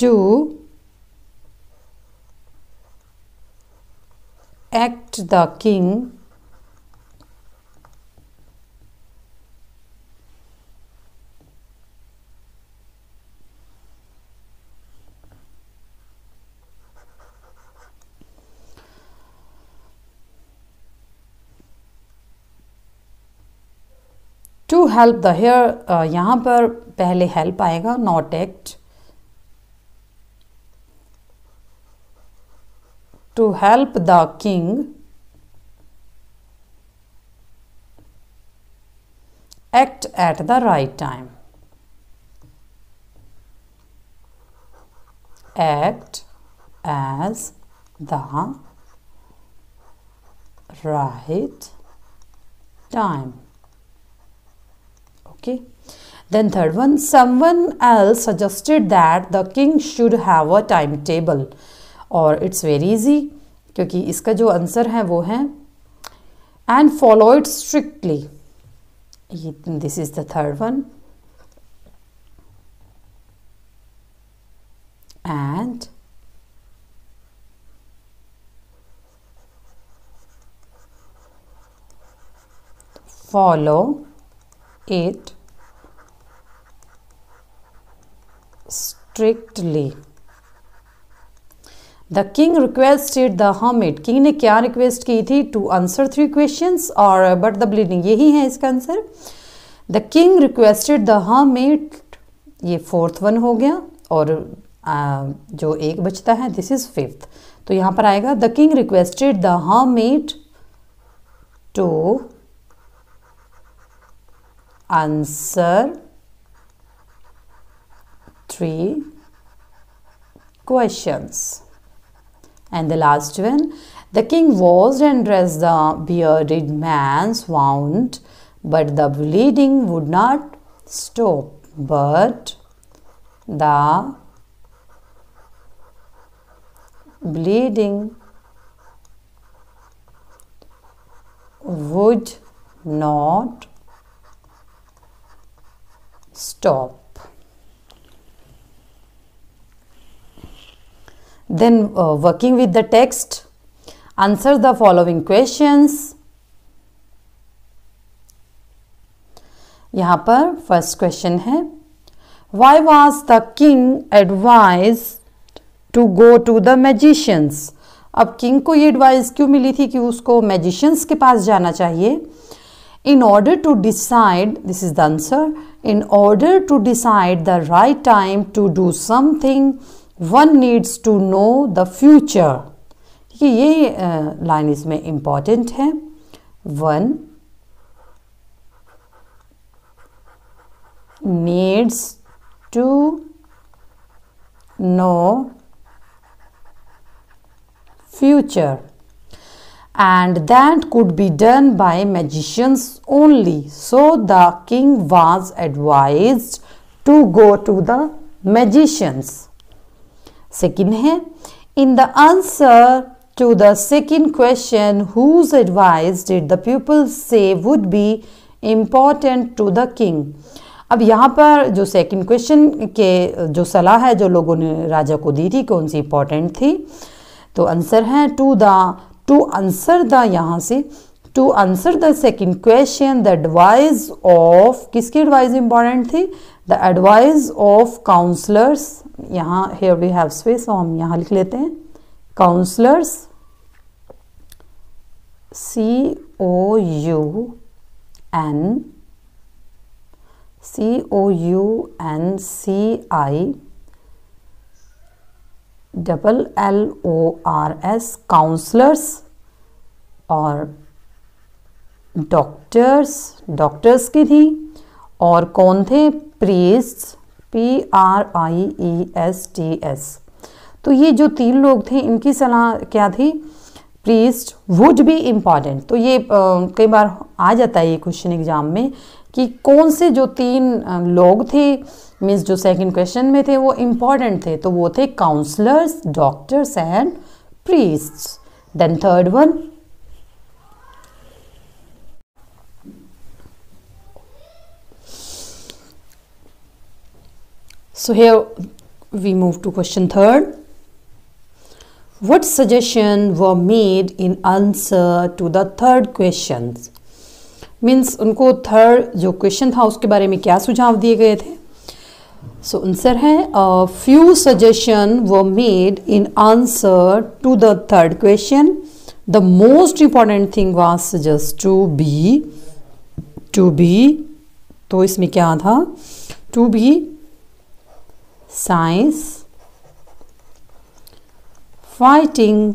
to act the king to help the here यहां पर पहले हेल्प आएगा not act to help the king act at the right time act as the right time okay then third one someone else suggested that the king should have a timetable or it's very easy kyunki iska jo answer hai wo hai and follow it strictly this is the third one and follow it strictly. The king requested the hermit. King ने क्या request की थी to answer three question और but the bleeding यही है इसका answer the king requested the hermit. ये fourth one हो गया और आ, जो एक बचता है दिस इज फिफ्थ तो यहाँ पर आएगा the king requested the hermit to answer three questions. And the last one, the king washed and dressed the bearded man's wound, but the bleeding would not stop. But the bleeding would not stop. Then uh, working with the text, answer the following questions. यहाँ पर first question है why was the king advise to go to the magicians अब king को ये advice क्यों मिली थी कि उसको मैजिशियंस के पास जाना चाहिए in order to decide this is the answer In order to decide the right time to do something, one needs to know the future. ठीक है ये लाइन इसमें इम्पॉर्टेंट है one needs to know future and that could be done by magicians only. So the king was advised to go to the magicians. Second hai in the answer to the second question whose advice did the people say would be important to the king? अब यहाँ पर जो second question के जो सलाह है जो लोगों ने राजा को दी थी कौन सी इम्पोर्टेंट थी तो आंसर है to the to answer the यहाँ से to answer the second question the advise of किसकी एडवाइज इंपॉर्टेंट थी द एडवाइज ऑफ काउंसलर्स यहाँ हेयर वी हैव स्पेस हम यहाँ लिख लेते हैं counsellors C O U N C O U N C I double L O R S counsellors और doctors doctors की थी और कौन थे priest P R I E S T S तो ये जो तीन लोग थे इनकी सलाह क्या थी प्रीस्ट वुड बी इम्पॉर्टेंट तो ये कई बार आ जाता है ये क्वेश्चन एग्ज़ाम में कि कौन से जो तीन लोग थे मीन्स जो सेकंड क्वेश्चन में थे वो इम्पॉर्टेंट थे तो वो थे counsellors doctors and priest then third one so hey we move to question third what suggestion were made in answer to the third questions? Means उनको थर्ड जो क्वेश्चन था उसके बारे में क्या सुझाव दिए गए थे सो आंसर है few suggestion were made in answer to the third question the most important thing was suggest to be to be तो इसमें क्या था to be science fighting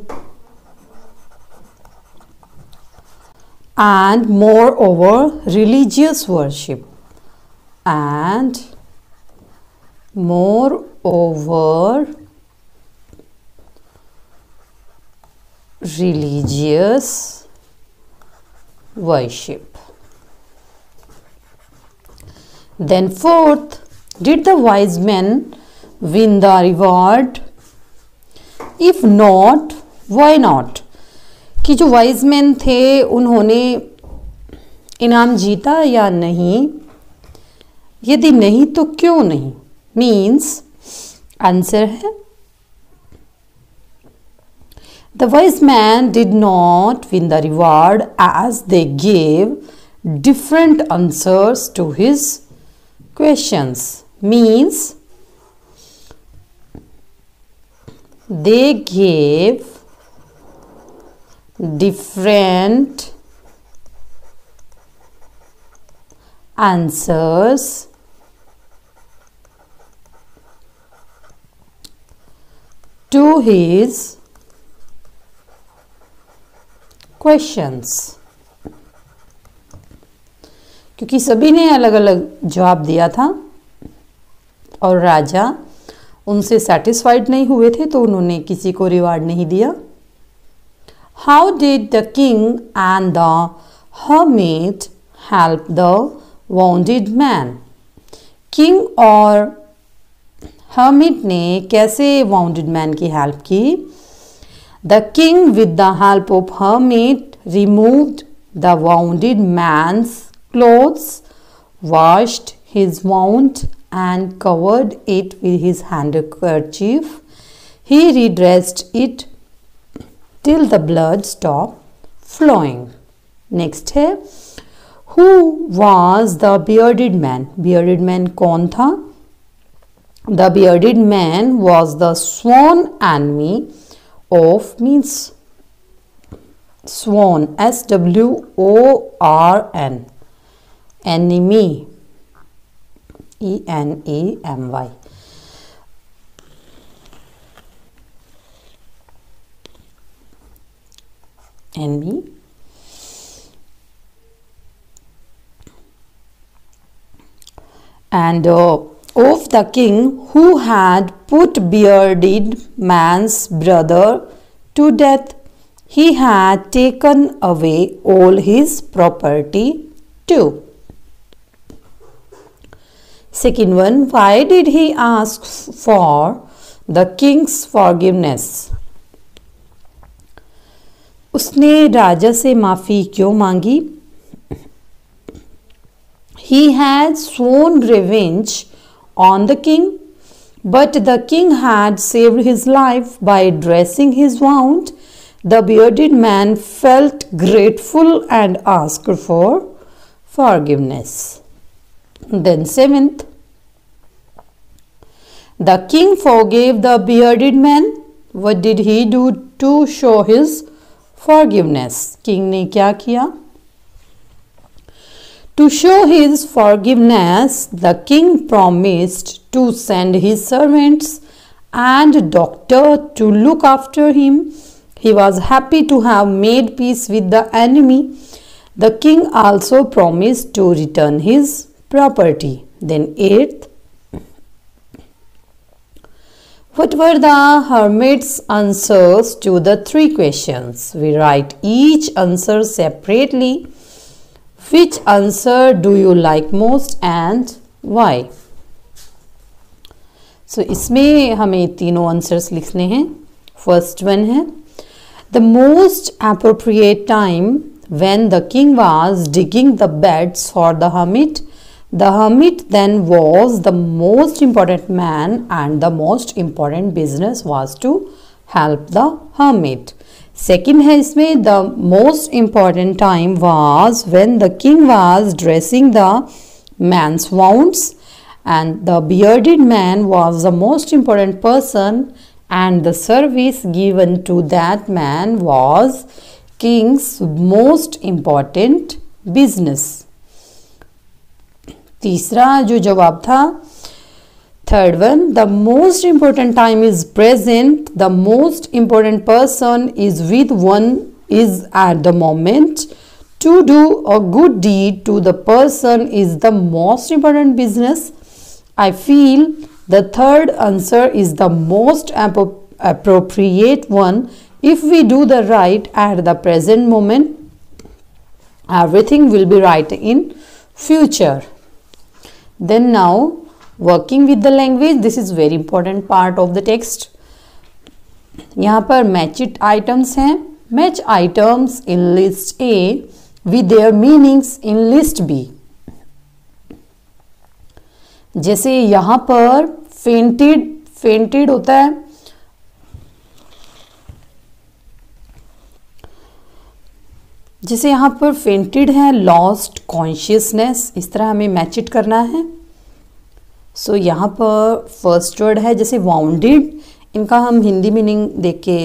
and moreover religious worship and moreover religious worship then fourth did the wise men win the reward if not why not कि जो wise man थे उन्होंने इनाम जीता या नहीं यदि नहीं तो क्यों नहीं means answer him. the wise man did not win the reward as they gave different answers to his questions means they gave different answers to his questions क्योंकि सभी ने अलग अलग जवाब दिया था और राजा उनसे सेटिस्फाइड नहीं हुए थे तो उन्होंने किसी को रिवार्ड नहीं दिया how did the king and the hermit help the wounded man king और हर्मिट ने कैसे वाउंडेड मैन की हेल्प की the king with the help of hermit removed the wounded man's clothes washed his wound and covered it with his handkerchief he redressed it till the blood stop flowing next है who was the bearded man bearded man कौन था The bearded man was the sworn enemy of means sworn S W O R N enemy E N E M Y enemy and uh, of the king who had put bearded man's brother to death. He had taken away all his property too. Second one, why did he ask for the king's forgiveness? उसने राजा से माफ़ी क्यों मांगी He had sworn revenge on the king. But the king had saved his life by dressing his wound. The bearded man felt grateful and asked for forgiveness. Then, seventh, the king forgave the bearded man. What did he do to show his forgiveness? King ने kya किया to show his forgiveness, the king promised to send his servants and doctor to look after him. He was happy to have made peace with the enemy. The king also promised to return his property. Then, eighth, what were the hermit's answers to the three questions? We write each answer separately which answer do you like most and why? so, इसमें हमें तीनों answers लिखने हैं one one the most appropriate time when the king was digging the beds for the hermit, the hermit then was the most important man and the most important business was to help the hermit. Second है इसमें the most important time was when the king was dressing the man's wounds and the bearded man was the most important person and the service given to that man was king's most important business तीसरा जो जवाब था Third one, the most important time is present. The most important person is with one is at the moment. To do a good deed to the person is the most important business. I feel the third answer is the most appropriate one. If we do the right at the present moment, everything will be right in future. Then now working with the language this is very important part of the text यहाँ पर match it items हैं match items in list A with their meanings in list B जैसे यहां पर fainted fainted होता है जैसे यहां पर फेंटेड है लॉस्ट कॉन्शियसनेस इस तरह हमें मैच इट करना है सो so, यहाँ पर फर्स्ट वर्ड है जैसे वाउंडेड इनका हम हिंदी मीनिंग देख के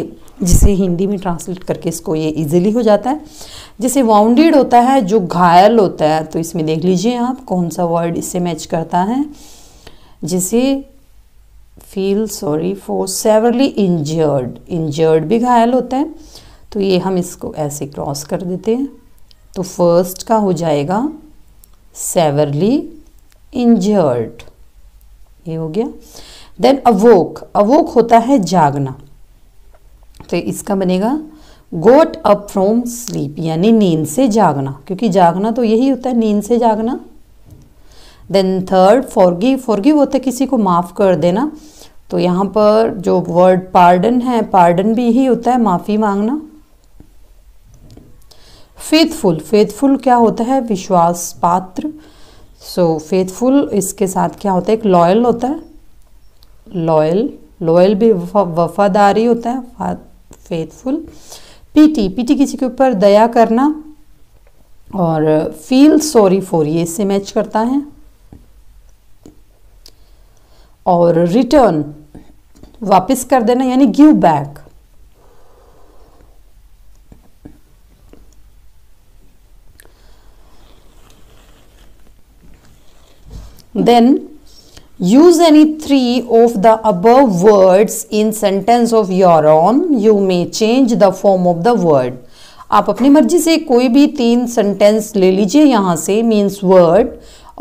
जिसे हिंदी में ट्रांसलेट करके इसको ये इजीली हो जाता है जैसे वाउंडेड होता है जो घायल होता है तो इसमें देख लीजिए आप कौन सा वर्ड इससे मैच करता है जिसे feel sorry for severely injured injured भी घायल होता है तो ये हम इसको ऐसे क्रॉस कर देते हैं तो फर्स्ट का हो जाएगा सेवरली इंजर्ड ये हो गया देन अवोक अवोक होता है जागना तो इसका बनेगा गोट अप फ्रॉम स्लीप यानी नींद से जागना क्योंकि जागना तो यही होता है नींद से जागना देन थर्ड फॉरगी फॉरगी होता है किसी को माफ़ कर देना तो यहाँ पर जो वर्ड पार्डन है पार्डन भी यही होता है माफ़ी मांगना फेथफुल फेथफुल क्या होता है विश्वास पात्र सो so, फेथफुल इसके साथ क्या होता है एक लॉयल होता है लॉयल लॉयल भी वफादारी होता है फेथफुल पीटी पीटी किसी के ऊपर दया करना और फील सॉरी फॉर ये इससे मैच करता है और रिटर्न वापस कर देना यानी give back Then use any three of the above words in sentence of your own. You may change the form of the word. आप अपनी मर्जी से कोई भी तीन सेंटेंस ले लीजिए यहाँ से मीन्स वर्ड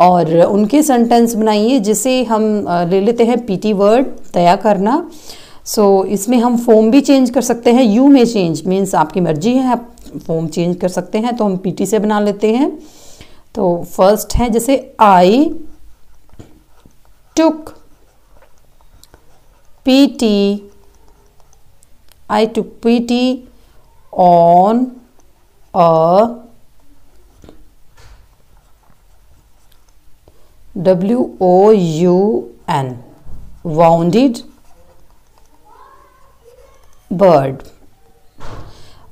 और उनके सेंटेंस बनाइए जिसे हम ले लेते हैं पीटी वर्ड तया करना सो so, इसमें हम फॉर्म भी चेंज कर सकते हैं यू में चेंज मीन्स आपकी मर्जी है आप फॉर्म चेंज कर सकते हैं तो हम पीटी से बना लेते हैं तो फर्स्ट है जैसे I took PT I took PT on a W O U N wounded bird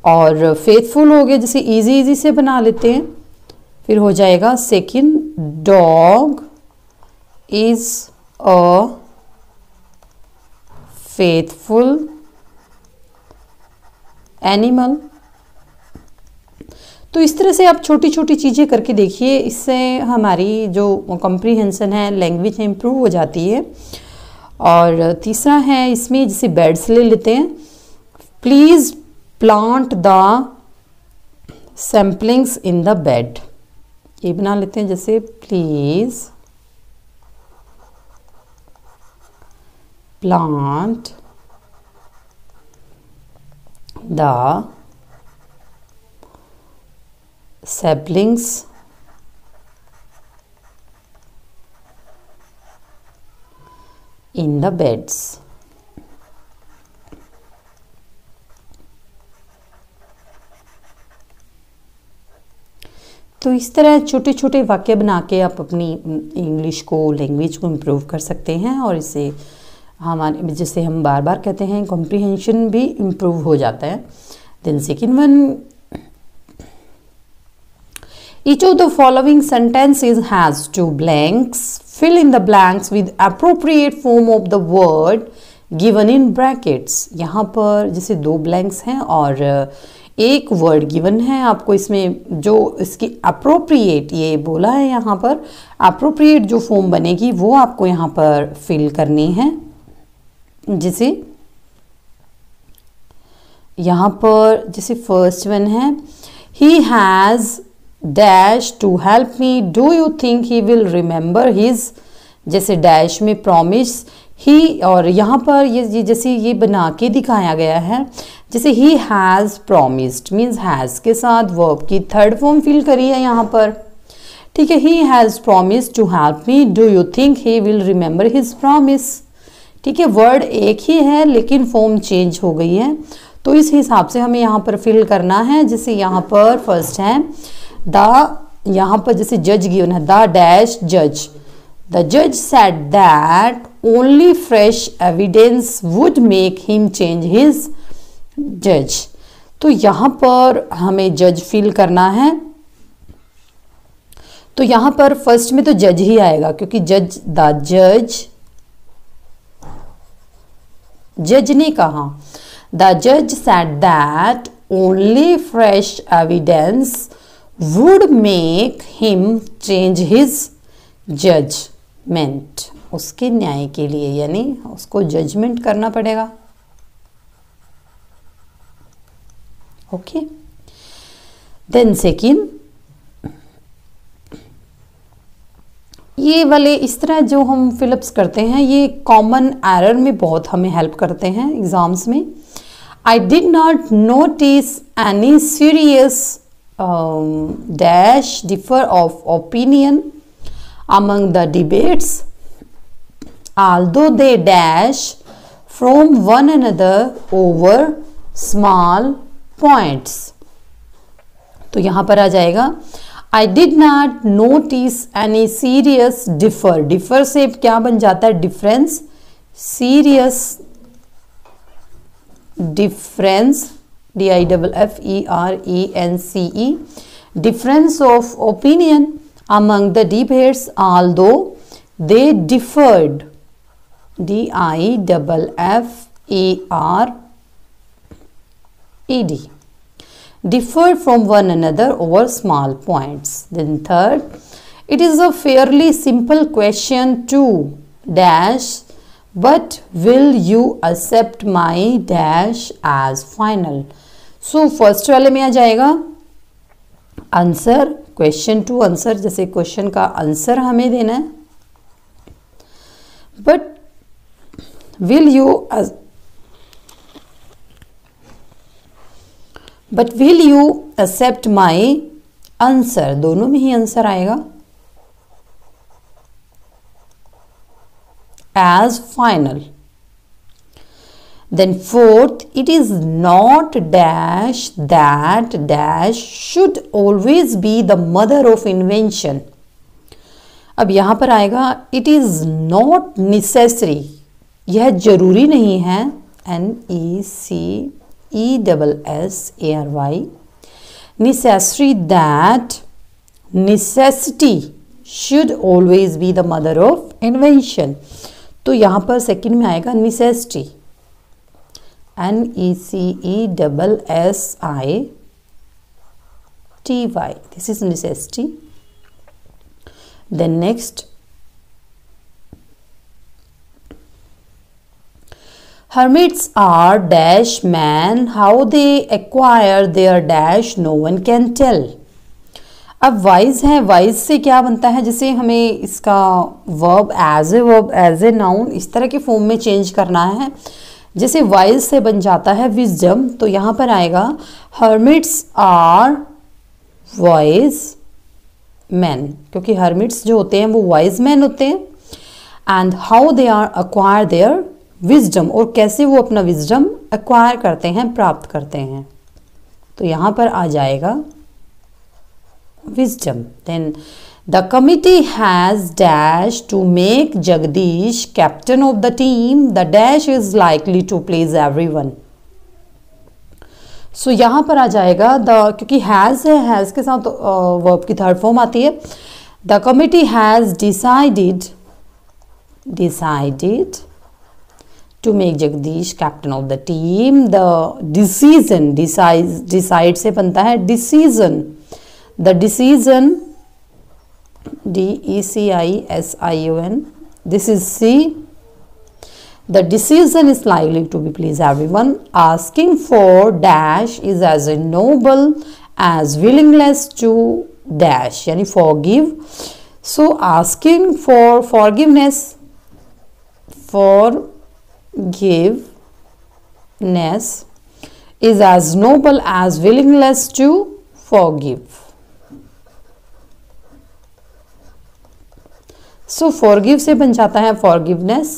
और फेथफुल हो गया जैसे इजी इजी से बना लेते हैं फिर हो जाएगा second dog is a faithful animal तो इस तरह से आप छोटी छोटी चीज़ें करके देखिए इससे हमारी जो कॉम्प्रीहेंसन है लैंग्वेज है इम्प्रूव हो जाती है और तीसरा है इसमें जैसे बेड्स ले लेते हैं please plant the saplings in the bed ये बना लेते हैं जैसे please plant the saplings in the beds. तो इस तरह छोटे छोटे वाक्य बना के आप अपनी इंग्लिश हम्म, को लैंग्वेज को इम्प्रूव कर सकते हैं और इसे हमारे हाँ, जिससे हम बार बार कहते हैं कॉम्प्रिहेंशन भी इम्प्रूव हो जाता है then second one of the the sentence is has two blanks fill in the blanks with appropriate form of the word given in brackets यहाँ पर जैसे दो ब्लैंक्स हैं और uh, एक वर्ड गिवन है आपको इसमें जो इसकी अप्रोप्रिएट ये बोला है यहाँ पर अप्रोप्रिएट जो फॉर्म बनेगी वो आपको यहाँ पर फिल करनी है जैसे यहां पर जैसे फर्स्ट वन है he has dash to help me do you think he will remember his जैसे डैश में प्रॉमिस ही और यहाँ पर ये जैसे ये बना के दिखाया गया है जैसे he has promised means has के साथ वर्ब की थर्ड फॉर्म फील करी है यहाँ पर ठीक है he has promised to help me do you think he will remember his promise ठीक है वर्ड एक ही है लेकिन फॉर्म चेंज हो गई है तो इस हिसाब से हमें यहाँ पर फिल करना है जैसे यहाँ पर फर्स्ट है द यहाँ पर जैसे जज गिवन है द डैश जज द जज said that only fresh evidence would make him change his जज तो यहाँ पर हमें जज फिल करना है तो यहाँ पर फर्स्ट में तो जज ही आएगा क्योंकि जज द जज जज ने कहा द जज said that only fresh evidence would make him change his judgement उसके न्याय के लिए यानी उसको जजमेंट करना पड़ेगा ओके देन सेकेंड ये वाले इस तरह जो हम फिलअप्स करते हैं ये कॉमन एरर में बहुत हमें हेल्प करते हैं एग्ज़ाम्स में I did not notice any serious dash differ of opinion among debates although although dash dash one one other over small points तो यहाँ पर आ जाएगा I did not notice any serious differ differ से क्या बन जाता है difference serious difference D I double F E R E N C E difference of opinion among the debates although they differed d i double f e r e d differ from one another over small points. Then third, it is a fairly simple question to dash but will you accept my dash as final? So first वाले में आ जाएगा answer question to answer जैसे question का answer हमें देना है but will you but will you accept my answer दोनों में ही आंसर आएगा as final then fourth it is not dash that dash should always be the mother of invention अब यहां पर आएगा इट इज नॉट नेसेसरी यह जरूरी नहीं है N E C E double S A R Y. Necessary that necessity should always be the mother of invention. तो यहां पर सेकंड में आएगा necessity. N E C E double S I T Y. This is necessity. Then next hermits are dash man how they acquire their dash no one can tell अब wise है wise से क्या बनता है जैसे हमें इसका verb as a verb as a noun इस तरह के फॉर्म में चेंज करना है जैसे वाइज से बन जाता है विजम तो यहाँ पर आएगा हर्मिट्स आर वाइज मैन क्योंकि हर्मिट्स जो होते हैं वो वाइज मैन होते हैं and how they are acquire their wisdom और कैसे वो अपना विजडम एक्वायर करते हैं प्राप्त करते हैं तो यहां पर आ जाएगा wisdom then the committee has dash to make Jagdish captain of the team the dash is likely to please every one so यहां पर आ जाएगा द क्योंकि हैज़ है हैज़ के साथ वर्ब की थर्ड फॉर्म आती है the committee has decided decided to make Jagdish captain of the team. The decision decides decides. से बनता है decision. The decision D E C I S I O N. This is C. The decision is likely to be please everyone. Asking for dash is as a noble as willingness to dash यानी forgive. So asking for forgiveness for give ness is as noble as willingness to forgive. So so, forgive से बन जाता है forgiveness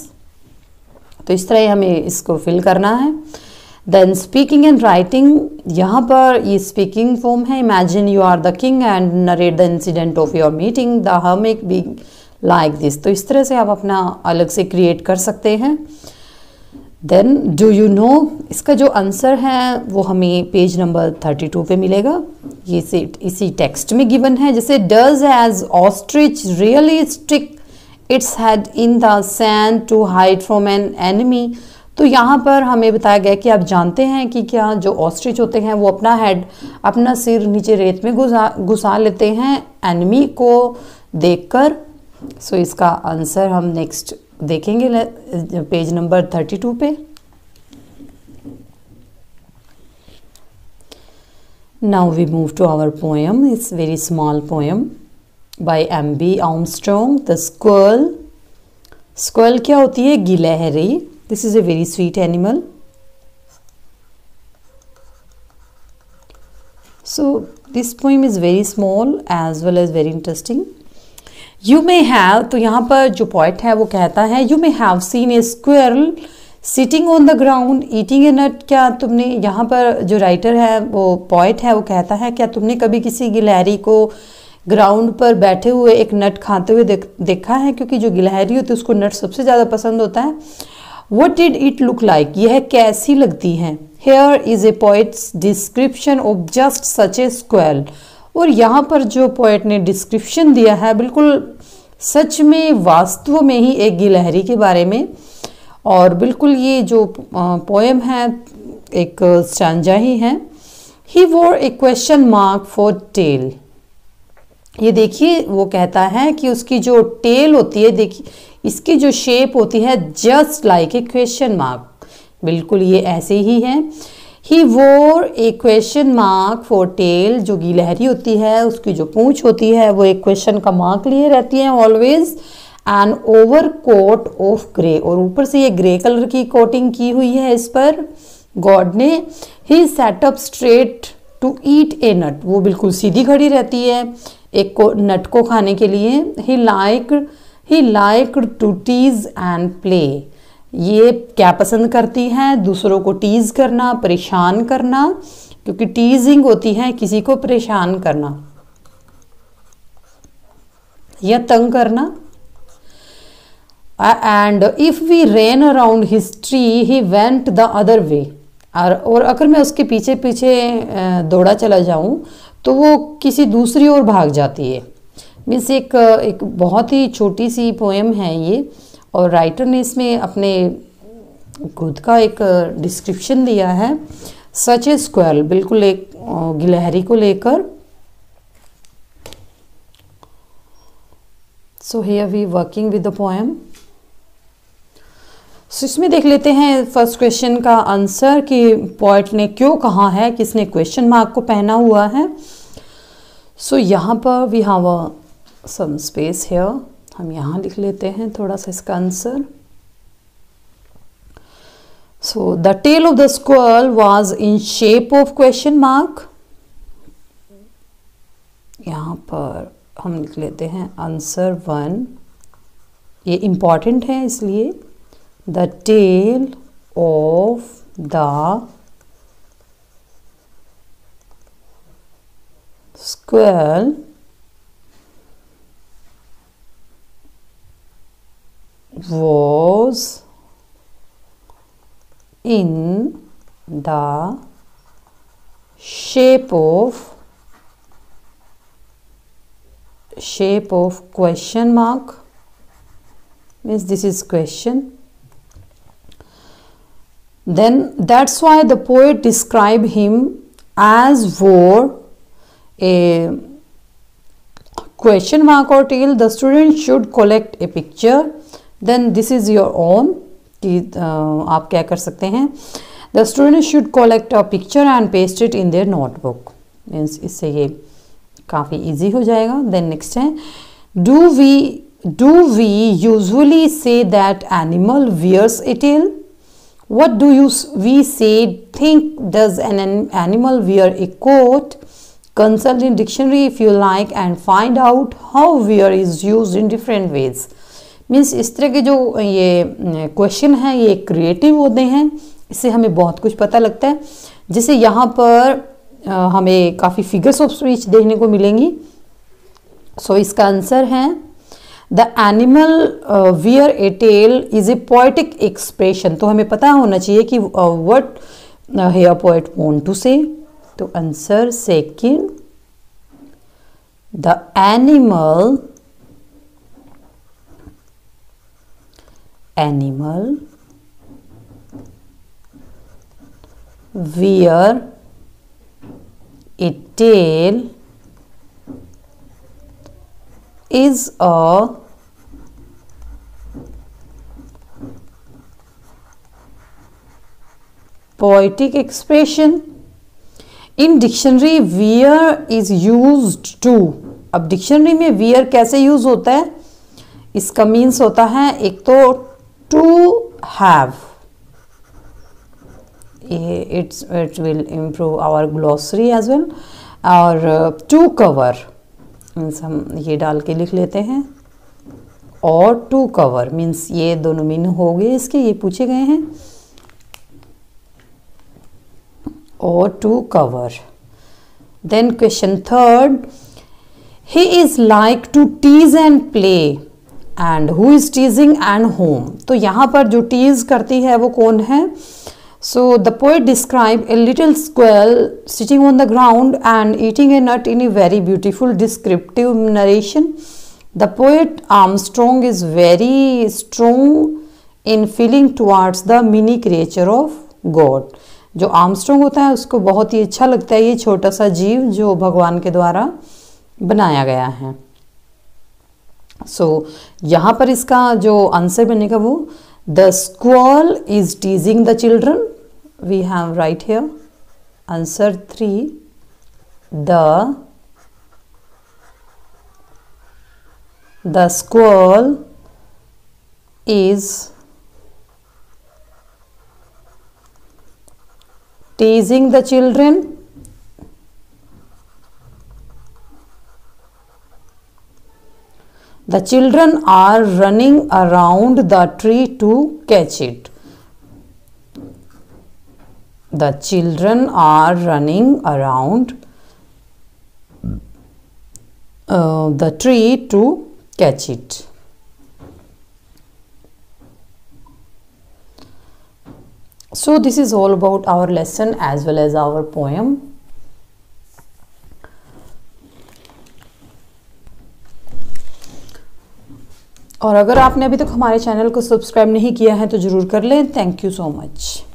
तो इस तरह हमें इसको फिल करना है देन स्पीकिंग एंड राइटिंग यहाँ पर ये स्पीकिंग फॉर्म है imagine you are the king and narrate the incident of your meeting the हम एक बी लाइक दिस तो इस तरह से आप अपना अलग से क्रिएट कर सकते हैं देन डू यू नो इसका जो आंसर है वो हमें पेज नंबर थर्टी टू पे मिलेगा ये से इसी टेक्स्ट में गिवन है जैसे does as ostrich really stick its head in the sand to hide from an enemy तो यहाँ पर हमें बताया गया कि आप जानते हैं कि क्या जो ऑस्ट्रिच होते हैं वो अपना हेड अपना सिर नीचे रेत में घुसा घुसा लेते हैं एनिमी को देखकर सो so इसका आंसर हम नेक्स्ट देखेंगे पेज नंबर थर्टी टू पे now we move to our poem it's very small poem by M B Armstrong the squirrel squirrel क्या होती है गिलहरी this is a very sweet animal so this poem is very small as well as very interesting you may have तो यहाँ पर जो point है वो कहता है you may have scene A squirrel sitting on the ground eating a nut क्या तुमने यहाँ पर जो राइटर है वो पॉइंट है वो कहता है क्या तुमने कभी किसी गिलहरी को ग्राउंड पर बैठे हुए एक नट खाते हुए देख, देखा है क्योंकि जो गिलहरी होती है उसको नट सबसे ज़्यादा पसंद होता है what did it look like यह कैसी लगती है here is a poet's description of just such a squirrel और यहाँ पर जो पोइट ने डिस्क्रिप्शन दिया है बिल्कुल सच में वास्तव में ही एक गिलहरी के बारे में और बिल्कुल ये जो पोएम है एक स्टांजा ही है ही वो a question mark for tail ये देखिए वो कहता है कि उसकी जो टेल होती है देखिए इसकी जो शेप होती है just like a question mark बिल्कुल ये ऐसे ही है ही वोर एक क्वेश्चन मार्क फॉर टेल जो गिलहरी होती है उसकी जो पूछ होती है वो एक क्वेश्चन का मार्क लिए रहती है always and overcoat of grey और ऊपर से ये ग्रे कलर की कोटिंग की हुई है इस पर गॉड ने ही sat up straight to eat a nut वो बिल्कुल सीधी खड़ी रहती है एक को नट को खाने के लिए ही like he like to tease and play ये क्या पसंद करती हैं दूसरों को टीज़ करना परेशान करना क्योंकि टीजिंग होती है किसी को परेशान करना या तंग करना and if we ran around history he went the other way और और अगर मैं उसके पीछे पीछे दौड़ा चला जाऊं तो वो किसी दूसरी ओर भाग जाती है मीन्स एक एक बहुत ही छोटी सी पोएम है ये और राइटर ने इसमें अपने खुद का एक डिस्क्रिप्शन दिया है सच ए स्क्वेल बिल्कुल एक गिलहरी को लेकर so here we working with the poem so इसमें देख लेते हैं फर्स्ट क्वेश्चन का आंसर कि पोइट ने क्यों कहा है किसने क्वेश्चन मार्क को पहना हुआ है सो so, यहाँ पर we have a some space here हम यहाँ लिख लेते हैं थोड़ा सा इसका answer so the tail of the squirrel was in shape of question mark यहाँ पर हम लिख लेते हैं आंसर वन ये इम्पॉर्टेंट है इसलिए the tail of the squirrel was in the shape of shape of question mark means this is question then that's why the poet described him as wore a question mark or tail the student should collect a picture then this is your own कि आप क्या कर सकते हैं the student should collect a picture and paste it in their notebook means इससे ये काफ़ी easy हो जाएगा देन नेक्स्ट है do we do we usually say that animal wears a tail what do you we say think does an animal wear a coat consult in dictionary if you like and find out how wear is used in different ways means इस तरह के जो ये question हैं ये creative होते हैं इससे हमें बहुत कुछ पता लगता है जैसे यहाँ पर आ, हमें काफ़ी फिगर्स ऑफ स्पीच देखने को मिलेंगी सो so, इसका आंसर है the animal wear a tail is a poetic expression तो हमें पता होना चाहिए कि what a poet want to say तो answer second the animal animal wear a tail is a poetic expression in dictionary wear is used to अब dictionary में wear कैसे यूज होता है इसका मीन्स होता है एक तो to have its it will improve our glossary as well और टू कवर मीन्स हम ये डाल के लिख लेते हैं और टू कवर मीन्स ये दोनों मीन हो गए इसके ये पूछे गए हैं और to cover then question third he is like to tease and play and who is teasing and whom तो यहाँ पर जो टीज करती है वो कौन है so the poet describe a little squirrel sitting on the ground and eating a nut in a very beautiful descriptive narration the poet Armstrong is very strong in feeling towards the mini creature of God जो Armstrong होता है उसको बहुत ही अच्छा लगता है ये छोटा सा जीव जो भगवान के द्वारा बनाया गया है सो so, यहाँ पर इसका जो आंसर बनेगा वो the squirrel is teasing the children we have write here answer three the the squirrel is teasing the children The children are running around the tree to catch it. The children are running around uh, the tree to catch it. So this is all about our lesson as well as our poem. और अगर आपने अभी तक हमारे channel को subscribe नहीं किया है तो ज़रूर कर लें थैंक यू सो मच